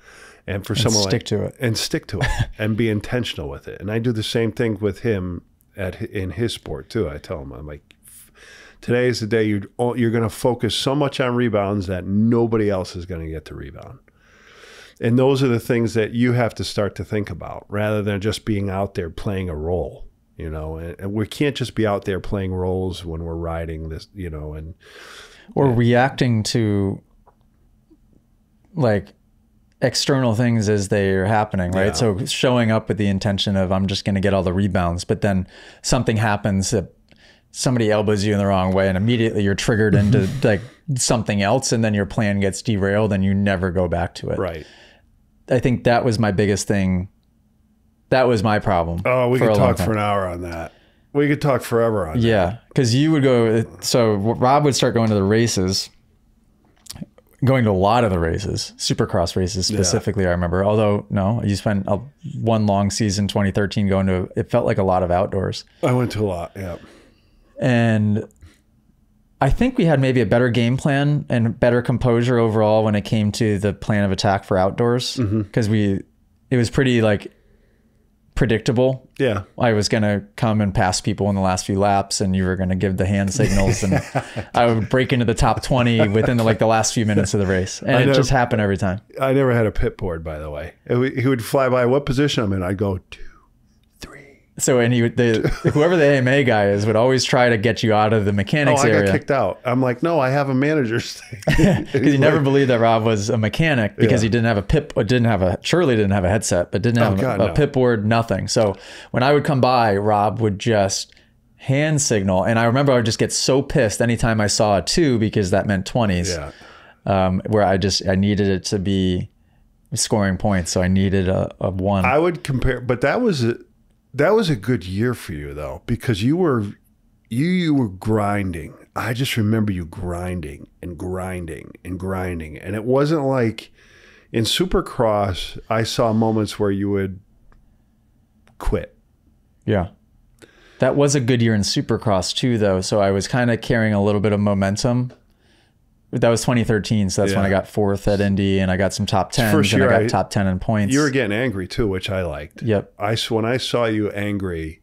and for and someone stick like, to it and stick to it and be intentional with it and i do the same thing with him at in his sport too i tell him i'm like today is the day you're you're going to focus so much on rebounds that nobody else is going to get to rebound and those are the things that you have to start to think about rather than just being out there playing a role. You know, and we can't just be out there playing roles when we're riding this, you know, and or and, reacting to like external things as they are happening, right? Yeah. So showing up with the intention of I'm just going to get all the rebounds, but then something happens that somebody elbows you in the wrong way, and immediately you're triggered into like something else, and then your plan gets derailed, and you never go back to it, right? I think that was my biggest thing. That was my problem. Oh, we could talk for an hour on that. We could talk forever on yeah, because you would go. So Rob would start going to the races, going to a lot of the races, Supercross races specifically. Yeah. I remember, although no, you spent a, one long season, 2013, going to. It felt like a lot of outdoors. I went to a lot. Yeah. And I think we had maybe a better game plan and better composure overall when it came to the plan of attack for outdoors because mm-hmm. we it was pretty like predictable. Yeah. I was going to come and pass people in the last few laps and you were going to give the hand signals and I would break into the top 20 within the, like the last few minutes of the race. And I it never, just happened every time. I never had a pit board by the way. It, he would fly by what position I'm in. I'd go 2 so and he would the whoever the AMA guy is would always try to get you out of the mechanics oh, I area. got kicked out. I'm like, no, I have a manager's thing. Because he never like, believed that Rob was a mechanic because yeah. he didn't have a pip, or didn't have a surely didn't have a headset, but didn't oh, have oh, God, a, a no. pip board, nothing. So when I would come by, Rob would just hand signal, and I remember I would just get so pissed anytime I saw a two because that meant twenties. Yeah. Um, where I just I needed it to be scoring points, so I needed a, a one. I would compare, but that was that was a good year for you though, because you were you you were grinding. I just remember you grinding and grinding and grinding. And it wasn't like in Supercross, I saw moments where you would quit. Yeah. That was a good year in Supercross too though, so I was kind of carrying a little bit of momentum that was 2013, so that's yeah. when I got fourth at Indy, and I got some top ten. First year, and I got I, top ten in points. You were getting angry too, which I liked. Yep. I when I saw you angry,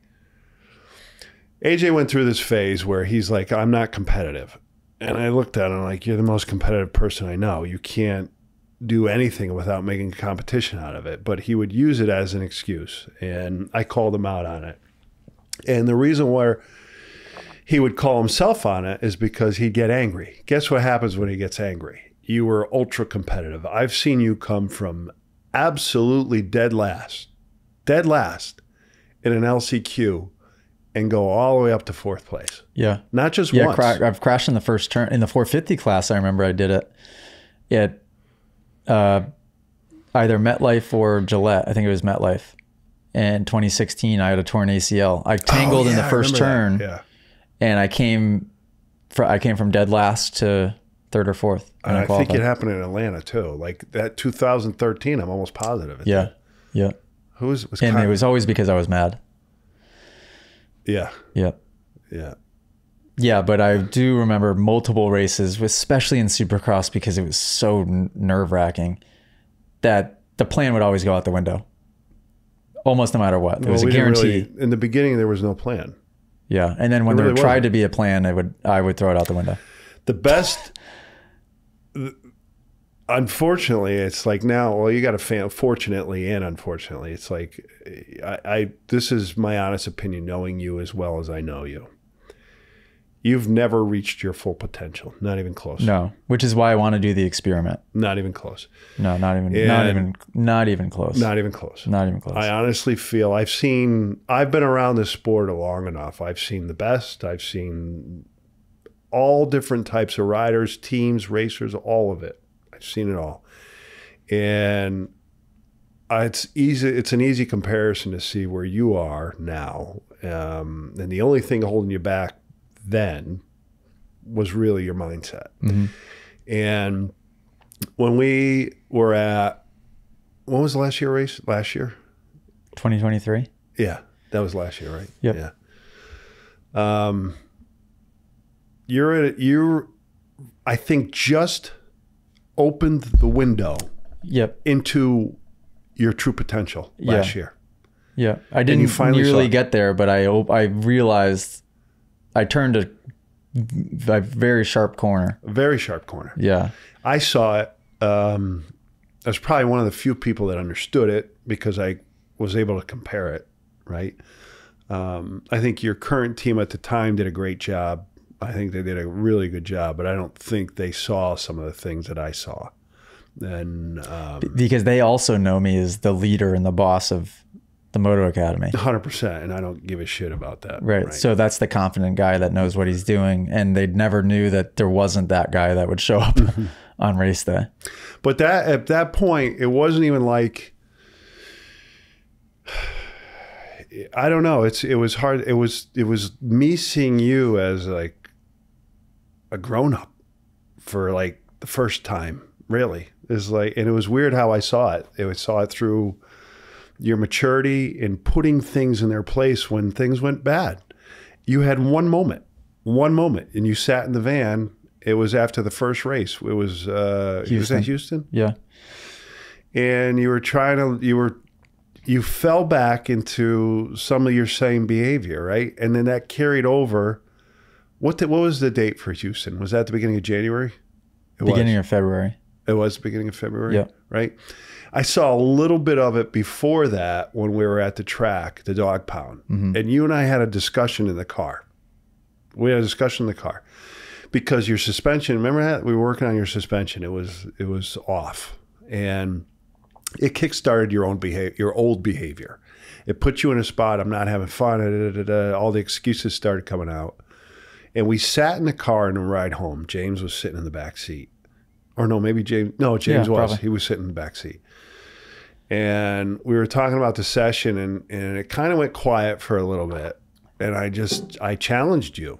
AJ went through this phase where he's like, "I'm not competitive," and I looked at him like, "You're the most competitive person I know. You can't do anything without making a competition out of it." But he would use it as an excuse, and I called him out on it. And the reason why he would call himself on it is because he'd get angry. Guess what happens when he gets angry? You were ultra competitive. I've seen you come from absolutely dead last, dead last in an LCQ and go all the way up to fourth place. Yeah. Not just yeah, once. Cra- I've crashed in the first turn in the 450 class. I remember I did it at uh, either MetLife or Gillette. I think it was MetLife. And 2016, I had a torn ACL. I oh, tangled oh, yeah, in the first turn. That. Yeah and I came, fr- I came from dead last to third or fourth. And I, I think it happened in Atlanta too. Like that 2013, I'm almost positive. Yeah, yeah. Who was? was and Connie? it was always because I was mad. Yeah. Yeah. Yeah. Yeah, but I do remember multiple races, especially in Supercross, because it was so n- nerve wracking that the plan would always go out the window, almost no matter what. It well, was a guarantee. Really, in the beginning, there was no plan. Yeah, and then when there tried to be a plan, I would I would throw it out the window. The best, unfortunately, it's like now. Well, you got to fan. Fortunately and unfortunately, it's like I, I. This is my honest opinion, knowing you as well as I know you you've never reached your full potential. Not even close. No, which is why I want to do the experiment. Not even close. No, not even, and not even, not even close. Not even close. Not even close. I honestly feel I've seen, I've been around this sport long enough. I've seen the best. I've seen all different types of riders, teams, racers, all of it. I've seen it all, and. It's easy. It's an easy comparison to see where you are now, um, and the only thing holding you back then was really your mindset. Mm-hmm. And when we were at, when was the last year race? Last year? 2023? Yeah. That was last year, right? Yep. Yeah. Um, you're at, you're, I think just opened the window. Yep. Into your true potential last yeah. year. Yeah, I didn't finally nearly get there, but I I realized I turned a, a very sharp corner. A very sharp corner. Yeah. I saw it. Um, I was probably one of the few people that understood it because I was able to compare it, right? Um, I think your current team at the time did a great job. I think they did a really good job, but I don't think they saw some of the things that I saw. And um, because they also know me as the leader and the boss of the Moto Academy. 100%. And I don't give a shit about that. Right. right. So that's the confident guy that knows what he's doing. And they never knew that there wasn't that guy that would show up mm-hmm. on race day. But that at that point, it wasn't even like. I don't know. It's it was hard. It was it was me seeing you as like a grown up for like the first time. Really, is like, and it was weird how I saw it. It was, saw it through your maturity in putting things in their place when things went bad. You had one moment, one moment, and you sat in the van. It was after the first race. It was uh, Houston. was that Houston? Yeah. And you were trying to you were you fell back into some of your same behavior, right? And then that carried over. What the, what was the date for Houston? Was that the beginning of January? It beginning was. of February. It was the beginning of February. Yeah. Right. I saw a little bit of it before that when we were at the track, the dog pound. Mm-hmm. And you and I had a discussion in the car. We had a discussion in the car because your suspension, remember that we were working on your suspension. It was it was off. And it kickstarted your own behavior, your old behavior. It put you in a spot. I'm not having fun. Da, da, da, all the excuses started coming out. And we sat in the car in the ride home. James was sitting in the back seat or no, maybe James. No, James yeah, was. Probably. He was sitting in the back seat and we were talking about the session and, and it kind of went quiet for a little bit and i just i challenged you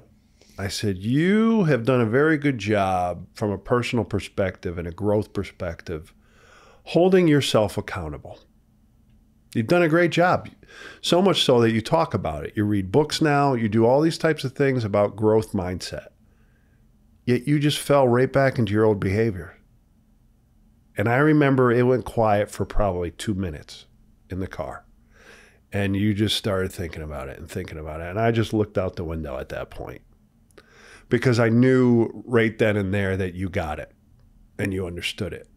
i said you have done a very good job from a personal perspective and a growth perspective holding yourself accountable you've done a great job so much so that you talk about it you read books now you do all these types of things about growth mindset yet you just fell right back into your old behavior and I remember it went quiet for probably two minutes in the car. And you just started thinking about it and thinking about it. And I just looked out the window at that point because I knew right then and there that you got it and you understood it.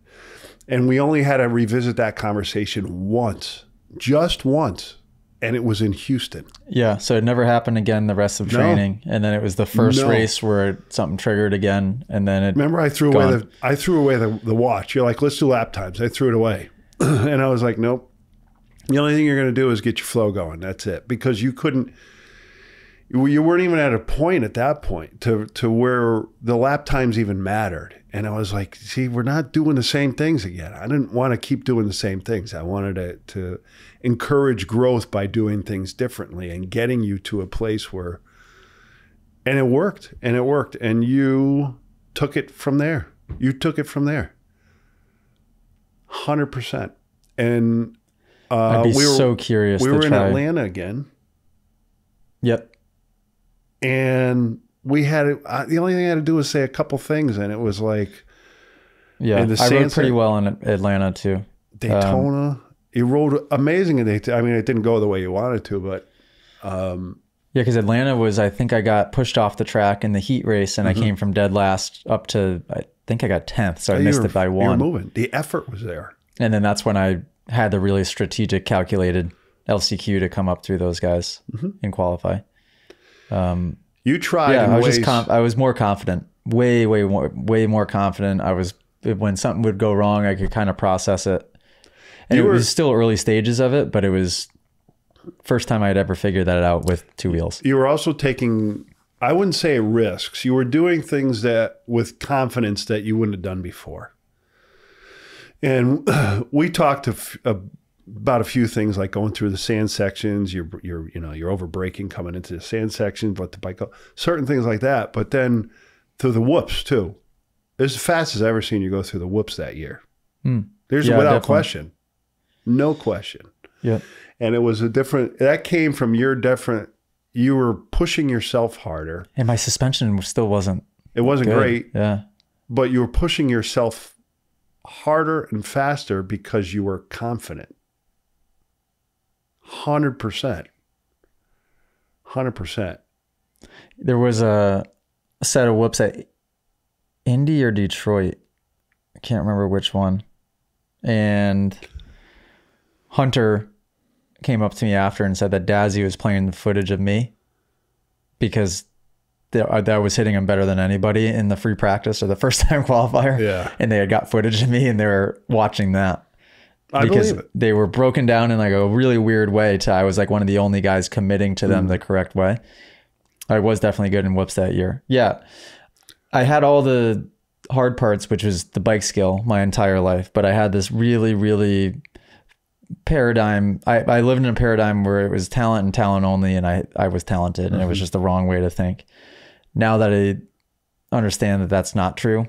And we only had to revisit that conversation once, just once and it was in Houston. Yeah, so it never happened again the rest of training, no. and then it was the first no. race where something triggered again, and then it. Remember, I threw gone. away the I threw away the, the watch. You're like, let's do lap times. I threw it away, and I was like, nope. The only thing you're going to do is get your flow going. That's it, because you couldn't you weren't even at a point at that point to to where the lap times even mattered. And I was like, see, we're not doing the same things again. I didn't want to keep doing the same things. I wanted to, to encourage growth by doing things differently and getting you to a place where and it worked. And it worked. And you took it from there. You took it from there. Hundred percent. And uh, I'd be we were, so curious. We were try. in Atlanta again. Yep and we had the only thing I had to do was say a couple things, and it was like, yeah, and the I rode pretty well in Atlanta too. Daytona, um, you rode amazing in Daytona. I mean, it didn't go the way you wanted to, but um, yeah, because Atlanta was, I think I got pushed off the track in the heat race, and mm-hmm. I came from dead last up to I think I got tenth, so I missed it by one. moving, the effort was there, and then that's when I had the really strategic, calculated LCQ to come up through those guys mm-hmm. and qualify. Um, you tried. Yeah, I was ways... just. Conf- I was more confident. Way, way more, way more confident. I was when something would go wrong, I could kind of process it. And you it were... was still early stages of it, but it was first time I had ever figured that out with two wheels. You were also taking, I wouldn't say risks. You were doing things that with confidence that you wouldn't have done before. And we talked to a about a few things like going through the sand sections, you're you're you know you're over braking coming into the sand sections, but the bike certain things like that. But then through the whoops too, as the fastest I've ever seen you go through the whoops that year. Mm. There's yeah, without definitely. question, no question. Yeah, and it was a different. That came from your different. You were pushing yourself harder, and my suspension still wasn't. It wasn't good. great. Yeah, but you were pushing yourself harder and faster because you were confident. 100%. 100%. There was a set of whoops at Indy or Detroit. I can't remember which one. And Hunter came up to me after and said that Dazzy was playing the footage of me because uh, that was hitting him better than anybody in the free practice or the first time qualifier. Yeah. And they had got footage of me and they were watching that. I because believe it. they were broken down in like a really weird way. To I was like one of the only guys committing to them mm. the correct way. I was definitely good in whoops that year. Yeah, I had all the hard parts, which was the bike skill, my entire life. But I had this really, really paradigm. I, I lived in a paradigm where it was talent and talent only, and I I was talented, mm-hmm. and it was mm-hmm. just the wrong way to think. Now that I understand that that's not true,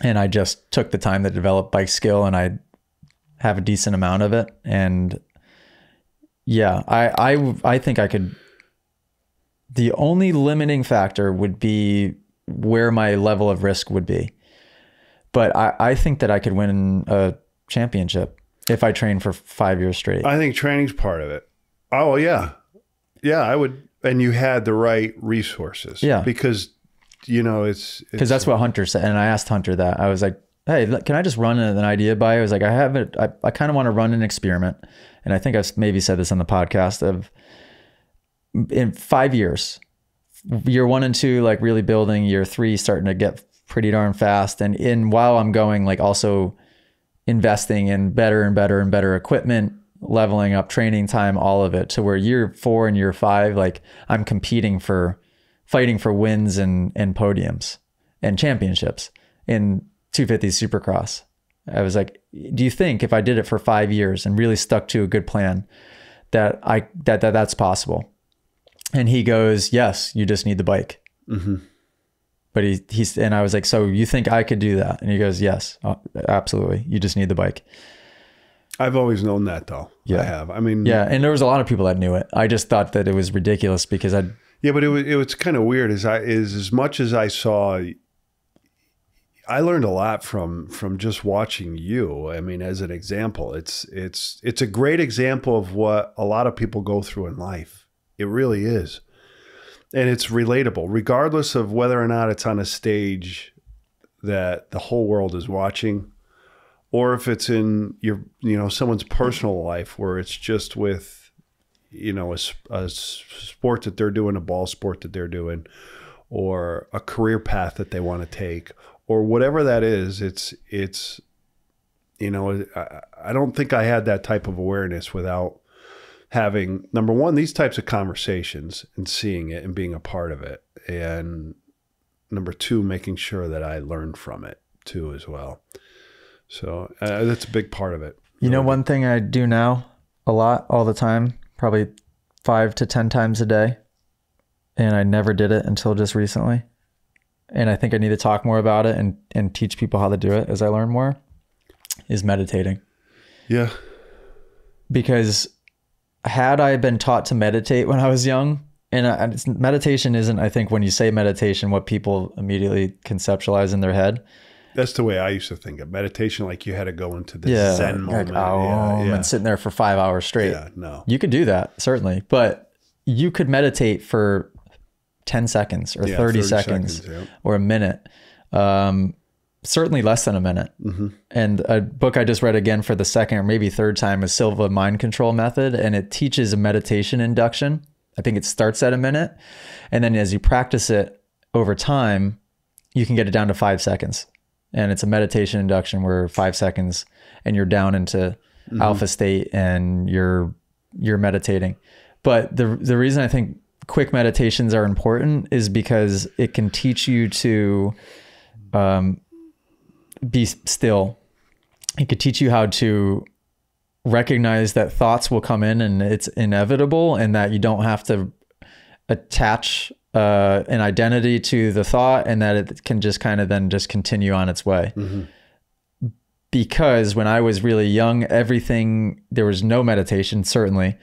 and I just took the time to develop bike skill, and I have a decent amount of it. And yeah, I, I, I think I could, the only limiting factor would be where my level of risk would be. But I, I think that I could win a championship if I train for five years straight. I think training's part of it. Oh yeah. Yeah. I would, and you had the right resources. Yeah. Because you know, it's because that's what Hunter said. And I asked Hunter that I was like, hey, can I just run an idea by you? I was like, I have it. I, I kind of want to run an experiment. And I think I've maybe said this on the podcast of in five years, year one and two, like really building year three, starting to get pretty darn fast. And in while I'm going, like also investing in better and better and better equipment, leveling up training time, all of it to where year four and year five, like I'm competing for fighting for wins and, and podiums and championships in 250 Supercross. I was like, do you think if I did it for five years and really stuck to a good plan, that I that, that that's possible? And he goes, yes, you just need the bike. Mm-hmm. But he he's and I was like, so you think I could do that? And he goes, yes, uh, absolutely. You just need the bike. I've always known that though. Yeah, I have. I mean, yeah, and there was a lot of people that knew it. I just thought that it was ridiculous because I. Yeah, but it was it was kind of weird. As I is as much as I saw I learned a lot from from just watching you. I mean, as an example, it's it's it's a great example of what a lot of people go through in life. It really is. And it's relatable regardless of whether or not it's on a stage that the whole world is watching or if it's in your you know someone's personal life where it's just with you know a, a sport that they're doing, a ball sport that they're doing or a career path that they want to take or whatever that is it's it's you know I, I don't think i had that type of awareness without having number one these types of conversations and seeing it and being a part of it and number two making sure that i learned from it too as well so uh, that's a big part of it you know one thing i do now a lot all the time probably five to ten times a day and i never did it until just recently and I think I need to talk more about it and and teach people how to do it as I learn more is meditating. Yeah. Because had I been taught to meditate when I was young, and uh, I, meditation isn't, I think, when you say meditation, what people immediately conceptualize in their head. That's the way I used to think of meditation. Like you had to go into the yeah, Zen moment, like, oh, yeah, yeah. and sitting there for five hours straight. Yeah, no, you could do that certainly, but you could meditate for 10 seconds or yeah, 30, 30, seconds, seconds yeah. or a minute. Um, certainly less than a minute. Mm -hmm. And a book I just read again for the second or maybe third time is Silva Mind Control Method, and it teaches a meditation induction. I think it starts at a minute, and then as you practice it over time, you can get it down to five seconds. And it's a meditation induction where five seconds, and you're down into mm -hmm. alpha state, and you're you're meditating. But the the reason I think quick meditations are important is because it can teach you to um, be still. It could teach you how to recognize that thoughts will come in and it's inevitable and that you don't have to attach uh, an identity to the thought and that it can just kind of then just continue on its way. Mm -hmm. Because when I was really young, everything, there was no meditation, certainly.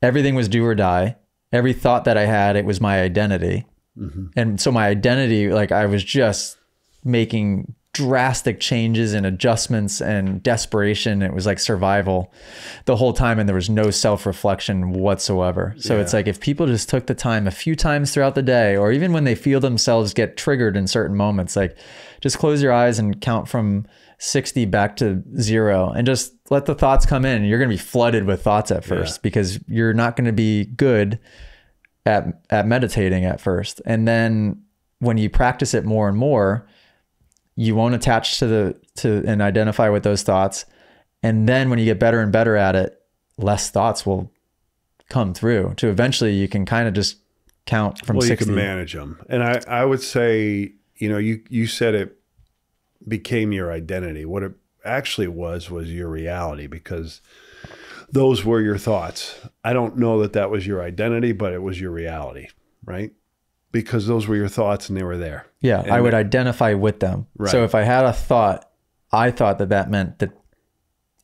Everything was do or die every thought that I had, it was my identity. Mm-hmm. And so my identity, like I was just making drastic changes and adjustments and desperation. It was like survival the whole time, and there was no self reflection whatsoever. So yeah. it's like if people just took the time a few times throughout the day, or even when they feel themselves get triggered in certain moments, like just close your eyes and count from 60 back to zero and just let the thoughts come in. You're going to be flooded with thoughts at first yeah. because you're not going to be good at, at meditating at first. And then when you practice it more and more, you won't attach to the, to, and identify with those thoughts. And then when you get better and better at it, less thoughts will come through to eventually you can kind of just count from well, 60. you can manage them. And I, I would say, you know, you, you said it became your identity. What it actually was was your reality because those were your thoughts. I don't know that that was your identity, but it was your reality, right? Because those were your thoughts and they were there. Yeah, and I would identify with them. Right. So if I had a thought, I thought that that meant that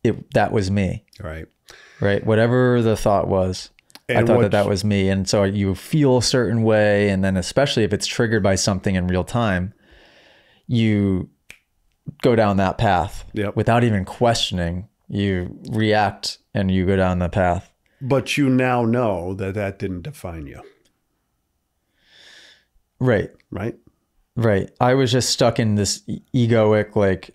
it that was me. Right. Right. Whatever the thought was, and I thought that that was me. And so you feel a certain way, and then especially if it's triggered by something in real time, you go down that path yep. without even questioning. You react and you go down the path. But you now know that that didn't define you. Right. Right. Right. I was just stuck in this egoic, like,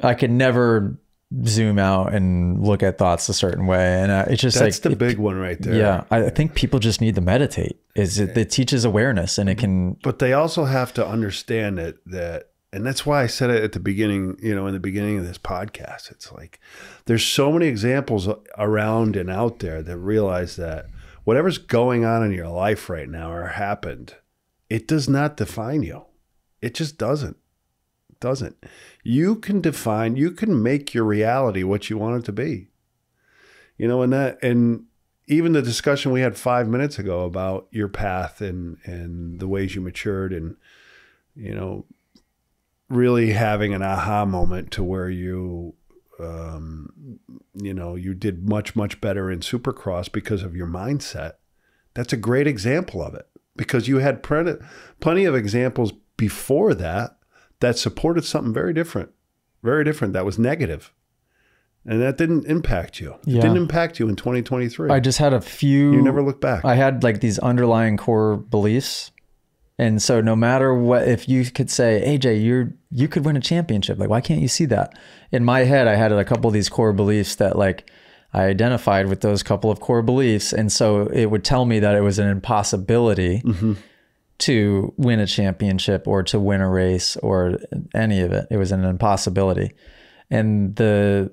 I could never zoom out and look at thoughts a certain way. And uh, it's just that's like, the it, big one right there. Yeah. I, I think people just need to meditate is it, it teaches awareness and it can, but they also have to understand it that and that's why I said it at the beginning, you know, in the beginning of this podcast. It's like there's so many examples around and out there that realize that whatever's going on in your life right now or happened, it does not define you. It just doesn't. It doesn't. You can define, you can make your reality what you want it to be. You know, and that and even the discussion we had five minutes ago about your path and and the ways you matured and you know really having an aha moment to where you um, you know you did much much better in supercross because of your mindset that's a great example of it because you had plenty of examples before that that supported something very different very different that was negative and that didn't impact you. Yeah. It didn't impact you in 2023. I just had a few. You never look back. I had like these underlying core beliefs and so no matter what if you could say, AJ, you're you could win a championship. Like, why can't you see that? In my head, I had a couple of these core beliefs that like I identified with those couple of core beliefs. And so it would tell me that it was an impossibility mm-hmm. to win a championship or to win a race or any of it. It was an impossibility. And the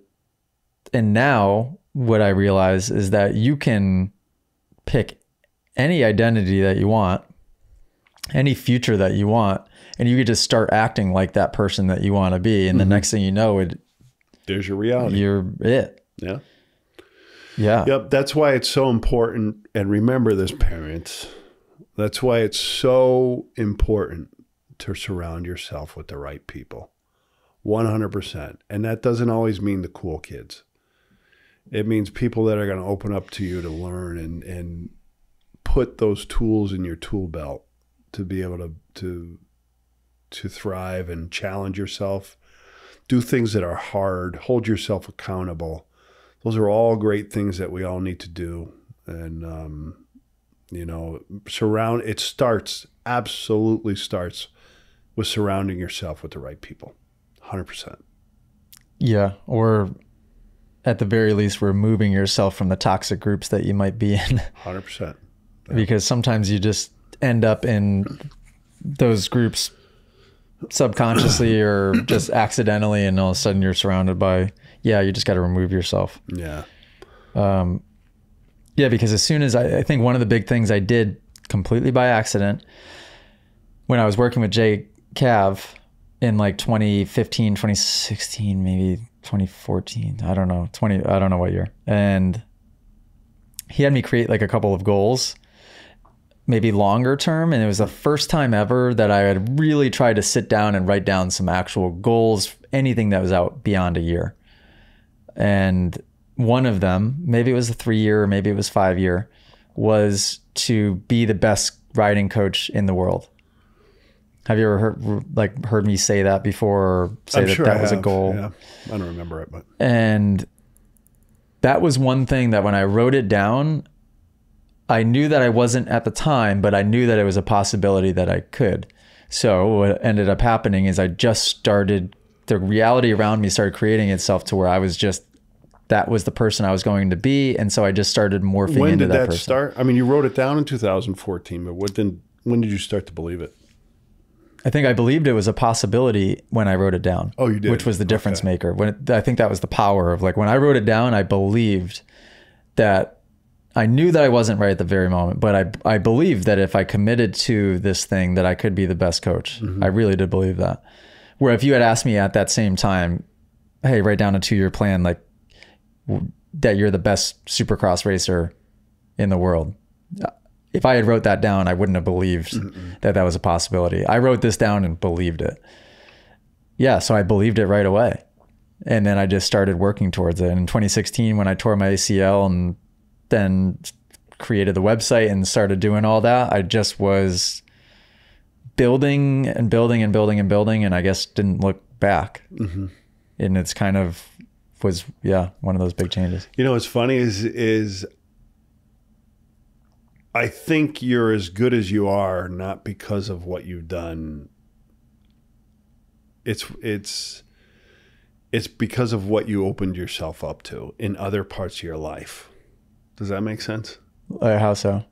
and now what I realize is that you can pick any identity that you want any future that you want and you could just start acting like that person that you want to be and mm-hmm. the next thing you know it there's your reality you're it yeah yeah yep that's why it's so important and remember this parents that's why it's so important to surround yourself with the right people 100% and that doesn't always mean the cool kids it means people that are going to open up to you to learn and and put those tools in your tool belt to be able to to to thrive and challenge yourself, do things that are hard, hold yourself accountable. Those are all great things that we all need to do, and um, you know, surround. It starts absolutely starts with surrounding yourself with the right people, hundred percent. Yeah, or at the very least, removing yourself from the toxic groups that you might be in. Hundred percent. Because sometimes you just end up in those groups subconsciously or just accidentally and all of a sudden you're surrounded by yeah you just got to remove yourself yeah um yeah because as soon as I, I, think one of the big things i did completely by accident when i was working with jay cav in like 2015 2016 maybe 2014 i don't know 20 i don't know what year and he had me create like a couple of goals maybe longer term. And it was the first time ever that I had really tried to sit down and write down some actual goals, anything that was out beyond a year. And one of them, maybe it was a three year, maybe it was five year, was to be the best riding coach in the world. Have you ever heard like heard me say that before? Or say I'm that sure that I was have. a goal. Yeah. I don't remember it, but and that was one thing that when I wrote it down, I knew that I wasn't at the time, but I knew that it was a possibility that I could. So what ended up happening is I just started the reality around me started creating itself to where I was just that was the person I was going to be, and so I just started morphing when into that, person. When did that start? I mean, you wrote it down in 2014, but what then? When did you start to believe it? I think I believed it was a possibility when I wrote it down. Oh, you did, which was the difference okay. maker. When it, I think that was the power of like when I wrote it down, I believed that I knew that I wasn't right at the very moment, but I I believe that if I committed to this thing, that I could be the best coach. Mm-hmm. I really did believe that. Where if you had asked me at that same time, hey, write down a two year plan, like that you're the best supercross racer in the world. If I had wrote that down, I wouldn't have believed Mm-mm. that that was a possibility. I wrote this down and believed it. Yeah, so I believed it right away. And then I just started working towards it. And in 2016, when I tore my ACL and and created the website and started doing all that. I just was building and building and building and building, and I guess didn't look back. Mm-hmm. And it's kind of was yeah one of those big changes. You know, what's funny is is I think you're as good as you are not because of what you've done. It's it's it's because of what you opened yourself up to in other parts of your life does that make sense? Uh, how so?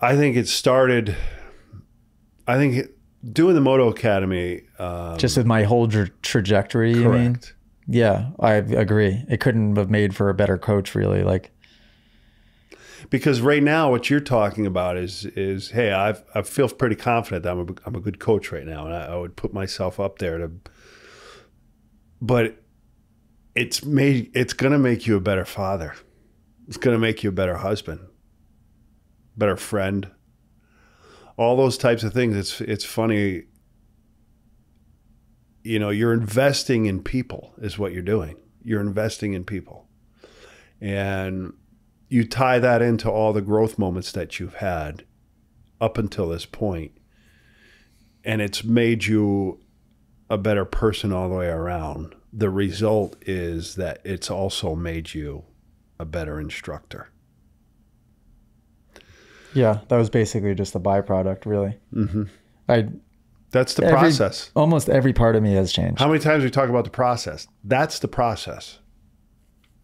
I think it started. I think doing the Moto Academy. Um, Just with my whole tra- trajectory. Correct. You mean? Yeah, I agree. It couldn't have made for a better coach, really. Like because right now what you're talking about is is hey i I feel pretty confident that I'm a, I'm a good coach right now and I, I, would put myself up there to but it's made it's going to make you a better father. It's going to make you a better husband, better friend. All those types of things. It's it's funny. You know, you're investing in people is what you're doing. You're investing in people. And you tie that into all the growth moments that you've had up until this point and it's made you a better person all the way around the result is that it's also made you a better instructor. Yeah, that was basically just a byproduct, really. Mm-hmm. I. That's the every, process. Almost every part of me has changed. How many times we talk about the process? That's the process.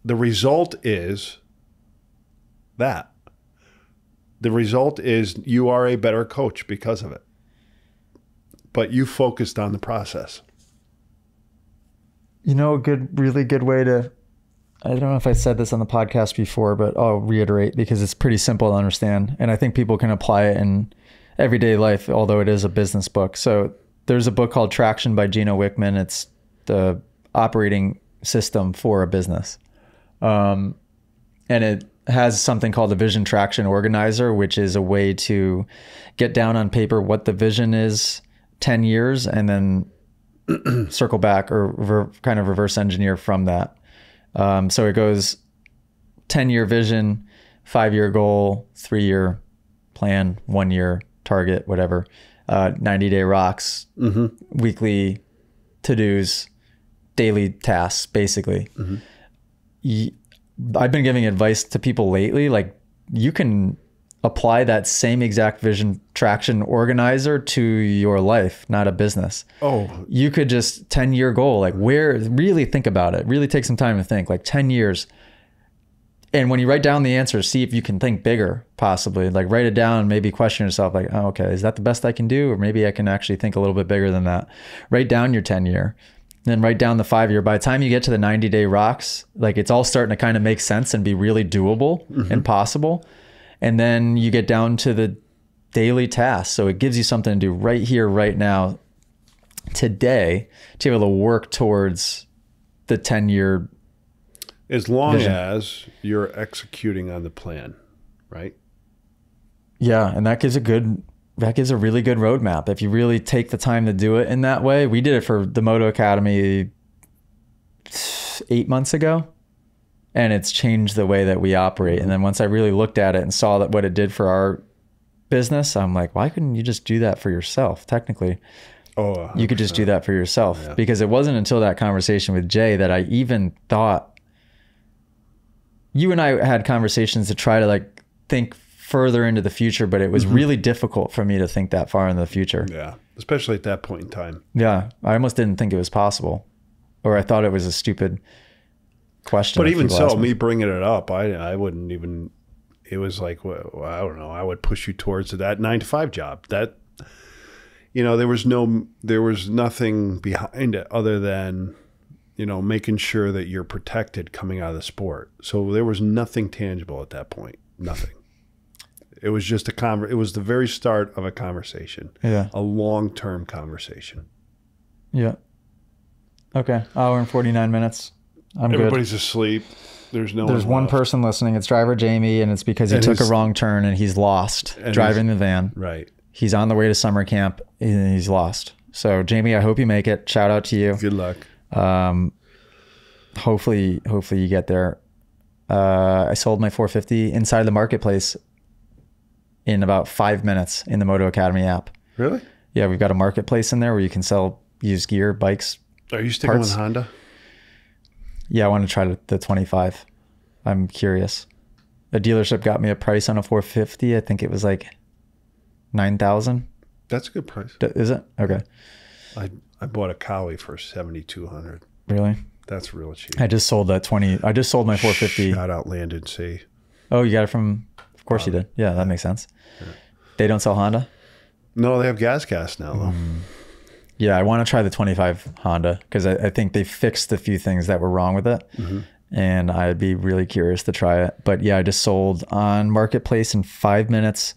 The result is that. The result is you are a better coach because of it. But you focused on the process you know, a good, really good way to. I don't know if I said this on the podcast before, but I'll reiterate because it's pretty simple to understand, and I think people can apply it in everyday life. Although it is a business book, so there's a book called Traction by Gino Wickman. It's the operating system for a business, um, and it has something called the vision traction organizer, which is a way to get down on paper what the vision is 10 years and then circle back or kind of reverse engineer from that. Um, so it goes 10 year vision, five year goal, three year plan, one year target, whatever, uh, 90 day rocks, mm-hmm. weekly to dos, daily tasks, basically. Mm-hmm. Y- I've been giving advice to people lately like, you can apply that same exact vision traction organizer to your life, not a business. Oh, you could just 10 year goal, like where really think about it, really take some time to think like 10 years. And when you write down the answer, see if you can think bigger, possibly like write it down and maybe question yourself like, oh, okay, is that the best I can do? Or maybe I can actually think a little bit bigger than that. Write down your 10 year then write down the five year. By the time you get to the 90 day rocks, like it's all starting to kind of make sense and be really doable mm-hmm. and possible. And then you get down to the daily tasks. So it gives you something to do right here, right now, today, to be able to work towards the 10 year. As long vision. as you're executing on the plan, right? Yeah. And that gives a good that gives a really good roadmap if you really take the time to do it in that way. We did it for the Moto Academy eight months ago and it's changed the way that we operate. And then once I really looked at it and saw that what it did for our business, I'm like, why couldn't you just do that for yourself? Technically, oh, you could just do that for yourself yeah. because it wasn't until that conversation with Jay that I even thought you and I had conversations to try to like think further into the future, but it was mm-hmm. really difficult for me to think that far in the future. Yeah. Especially at that point in time. Yeah. I almost didn't think it was possible or I thought it was a stupid question. But even so, me bringing it up, I I wouldn't even. It was like well, I don't know. I would push you towards that nine to five job. That you know there was no there was nothing behind it other than you know making sure that you're protected coming out of the sport. So there was nothing tangible at that point. Nothing. it was just a conver- It was the very start of a conversation. Yeah. A long term conversation. Yeah. Okay. Hour and forty nine minutes. I'm Everybody's good. asleep. There's no. There's one, one person listening. It's driver Jamie, and it's because he and took a wrong turn and he's lost and driving the van. Right. He's on the way to summer camp and he's lost. So Jamie, I hope you make it. Shout out to you. Good luck. Um, hopefully, hopefully you get there. Uh, I sold my 450 inside the marketplace in about five minutes in the Moto Academy app. Really? Yeah, we've got a marketplace in there where you can sell used gear, bikes. Are you sticking parts. with Honda? Yeah, I want to try the 25. I'm curious. A dealership got me a price on a 450. I think it was like 9,000. That's a good price. D is it? Okay. I I bought a Collie for 7200. Really? That's real cheap. I just sold that 20. I just sold my 450. Shout out See. C. Oh, you got it from Of course Honda. you did. Yeah, that makes sense. Yeah. They don't sell Honda? No, they have gas gas now though. Mm. Yeah, I want to try the 25 Honda because I, I, think they fixed a few things that were wrong with it. Mm-hmm. And I'd be really curious to try it. But yeah, I just sold on Marketplace in five minutes.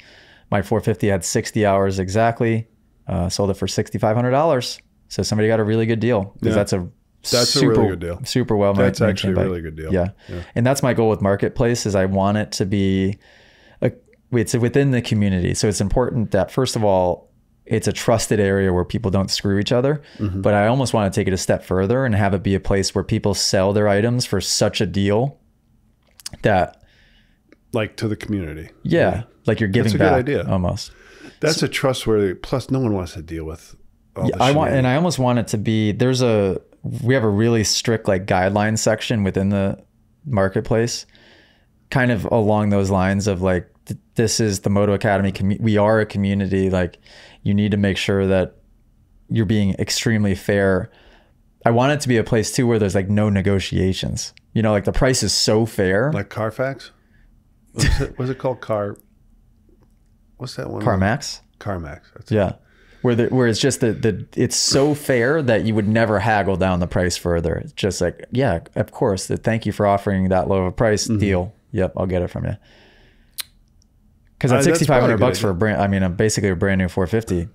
My 450 had 60 hours exactly. Uh, sold it for $6,500. So somebody got a really good deal because yeah. that's a that's super, a really good deal. Super well. That's actually a really good deal. Yeah. yeah. and that's my goal with marketplace is I want it to be a it's within the community. So it's important that first of all, it's a trusted area where people don't screw each other. Mm-hmm. But I almost want to take it a step further and have it be a place where people sell their items for such a deal that, like, to the community. Yeah, yeah. like you're giving That's a back. Good idea. Almost. That's so, a trustworthy. Plus, no one wants to deal with. yeah, I want, and I almost want it to be. There's a we have a really strict like guideline section within the marketplace, kind of along those lines of like this is the Moto Academy. we are a community. Like you need to make sure that you're being extremely fair. I want it to be a place too where there's like no negotiations. You know, like the price is so fair. Like Carfax? What's it, it called? Car. What's that one? CarMax. CarMax. yeah. Where, the, where it's just that the, it's so fair that you would never haggle down the price further. It's just like, yeah, of course, the, thank you for offering that low of a price mm -hmm. deal. Yep, I'll get it from you because at uh, 6500 bucks for a brand i mean a, basically a brand new 450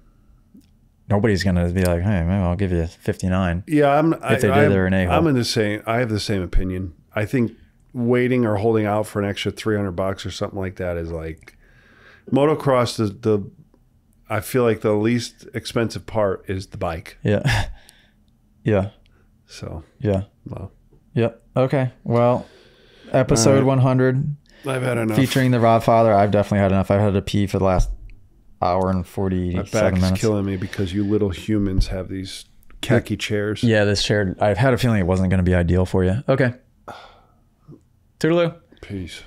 nobody's gonna be like hey i'll give you 59 yeah i'm if I, they do I, they're an a-hole i'm in the same i have the same opinion i think waiting or holding out for an extra 300 bucks or something like that is like motocross the i feel like the least expensive part is the bike yeah yeah so yeah well Yep. okay well episode right. 100 I've had enough. Featuring the Rodfather, I've definitely had enough. I've had to pee for the last hour and forty. My back's minutes. killing me because you little humans have these khaki chairs. Yeah, this chair. I've had a feeling it wasn't going to be ideal for you. Okay. Toodaloo. Peace.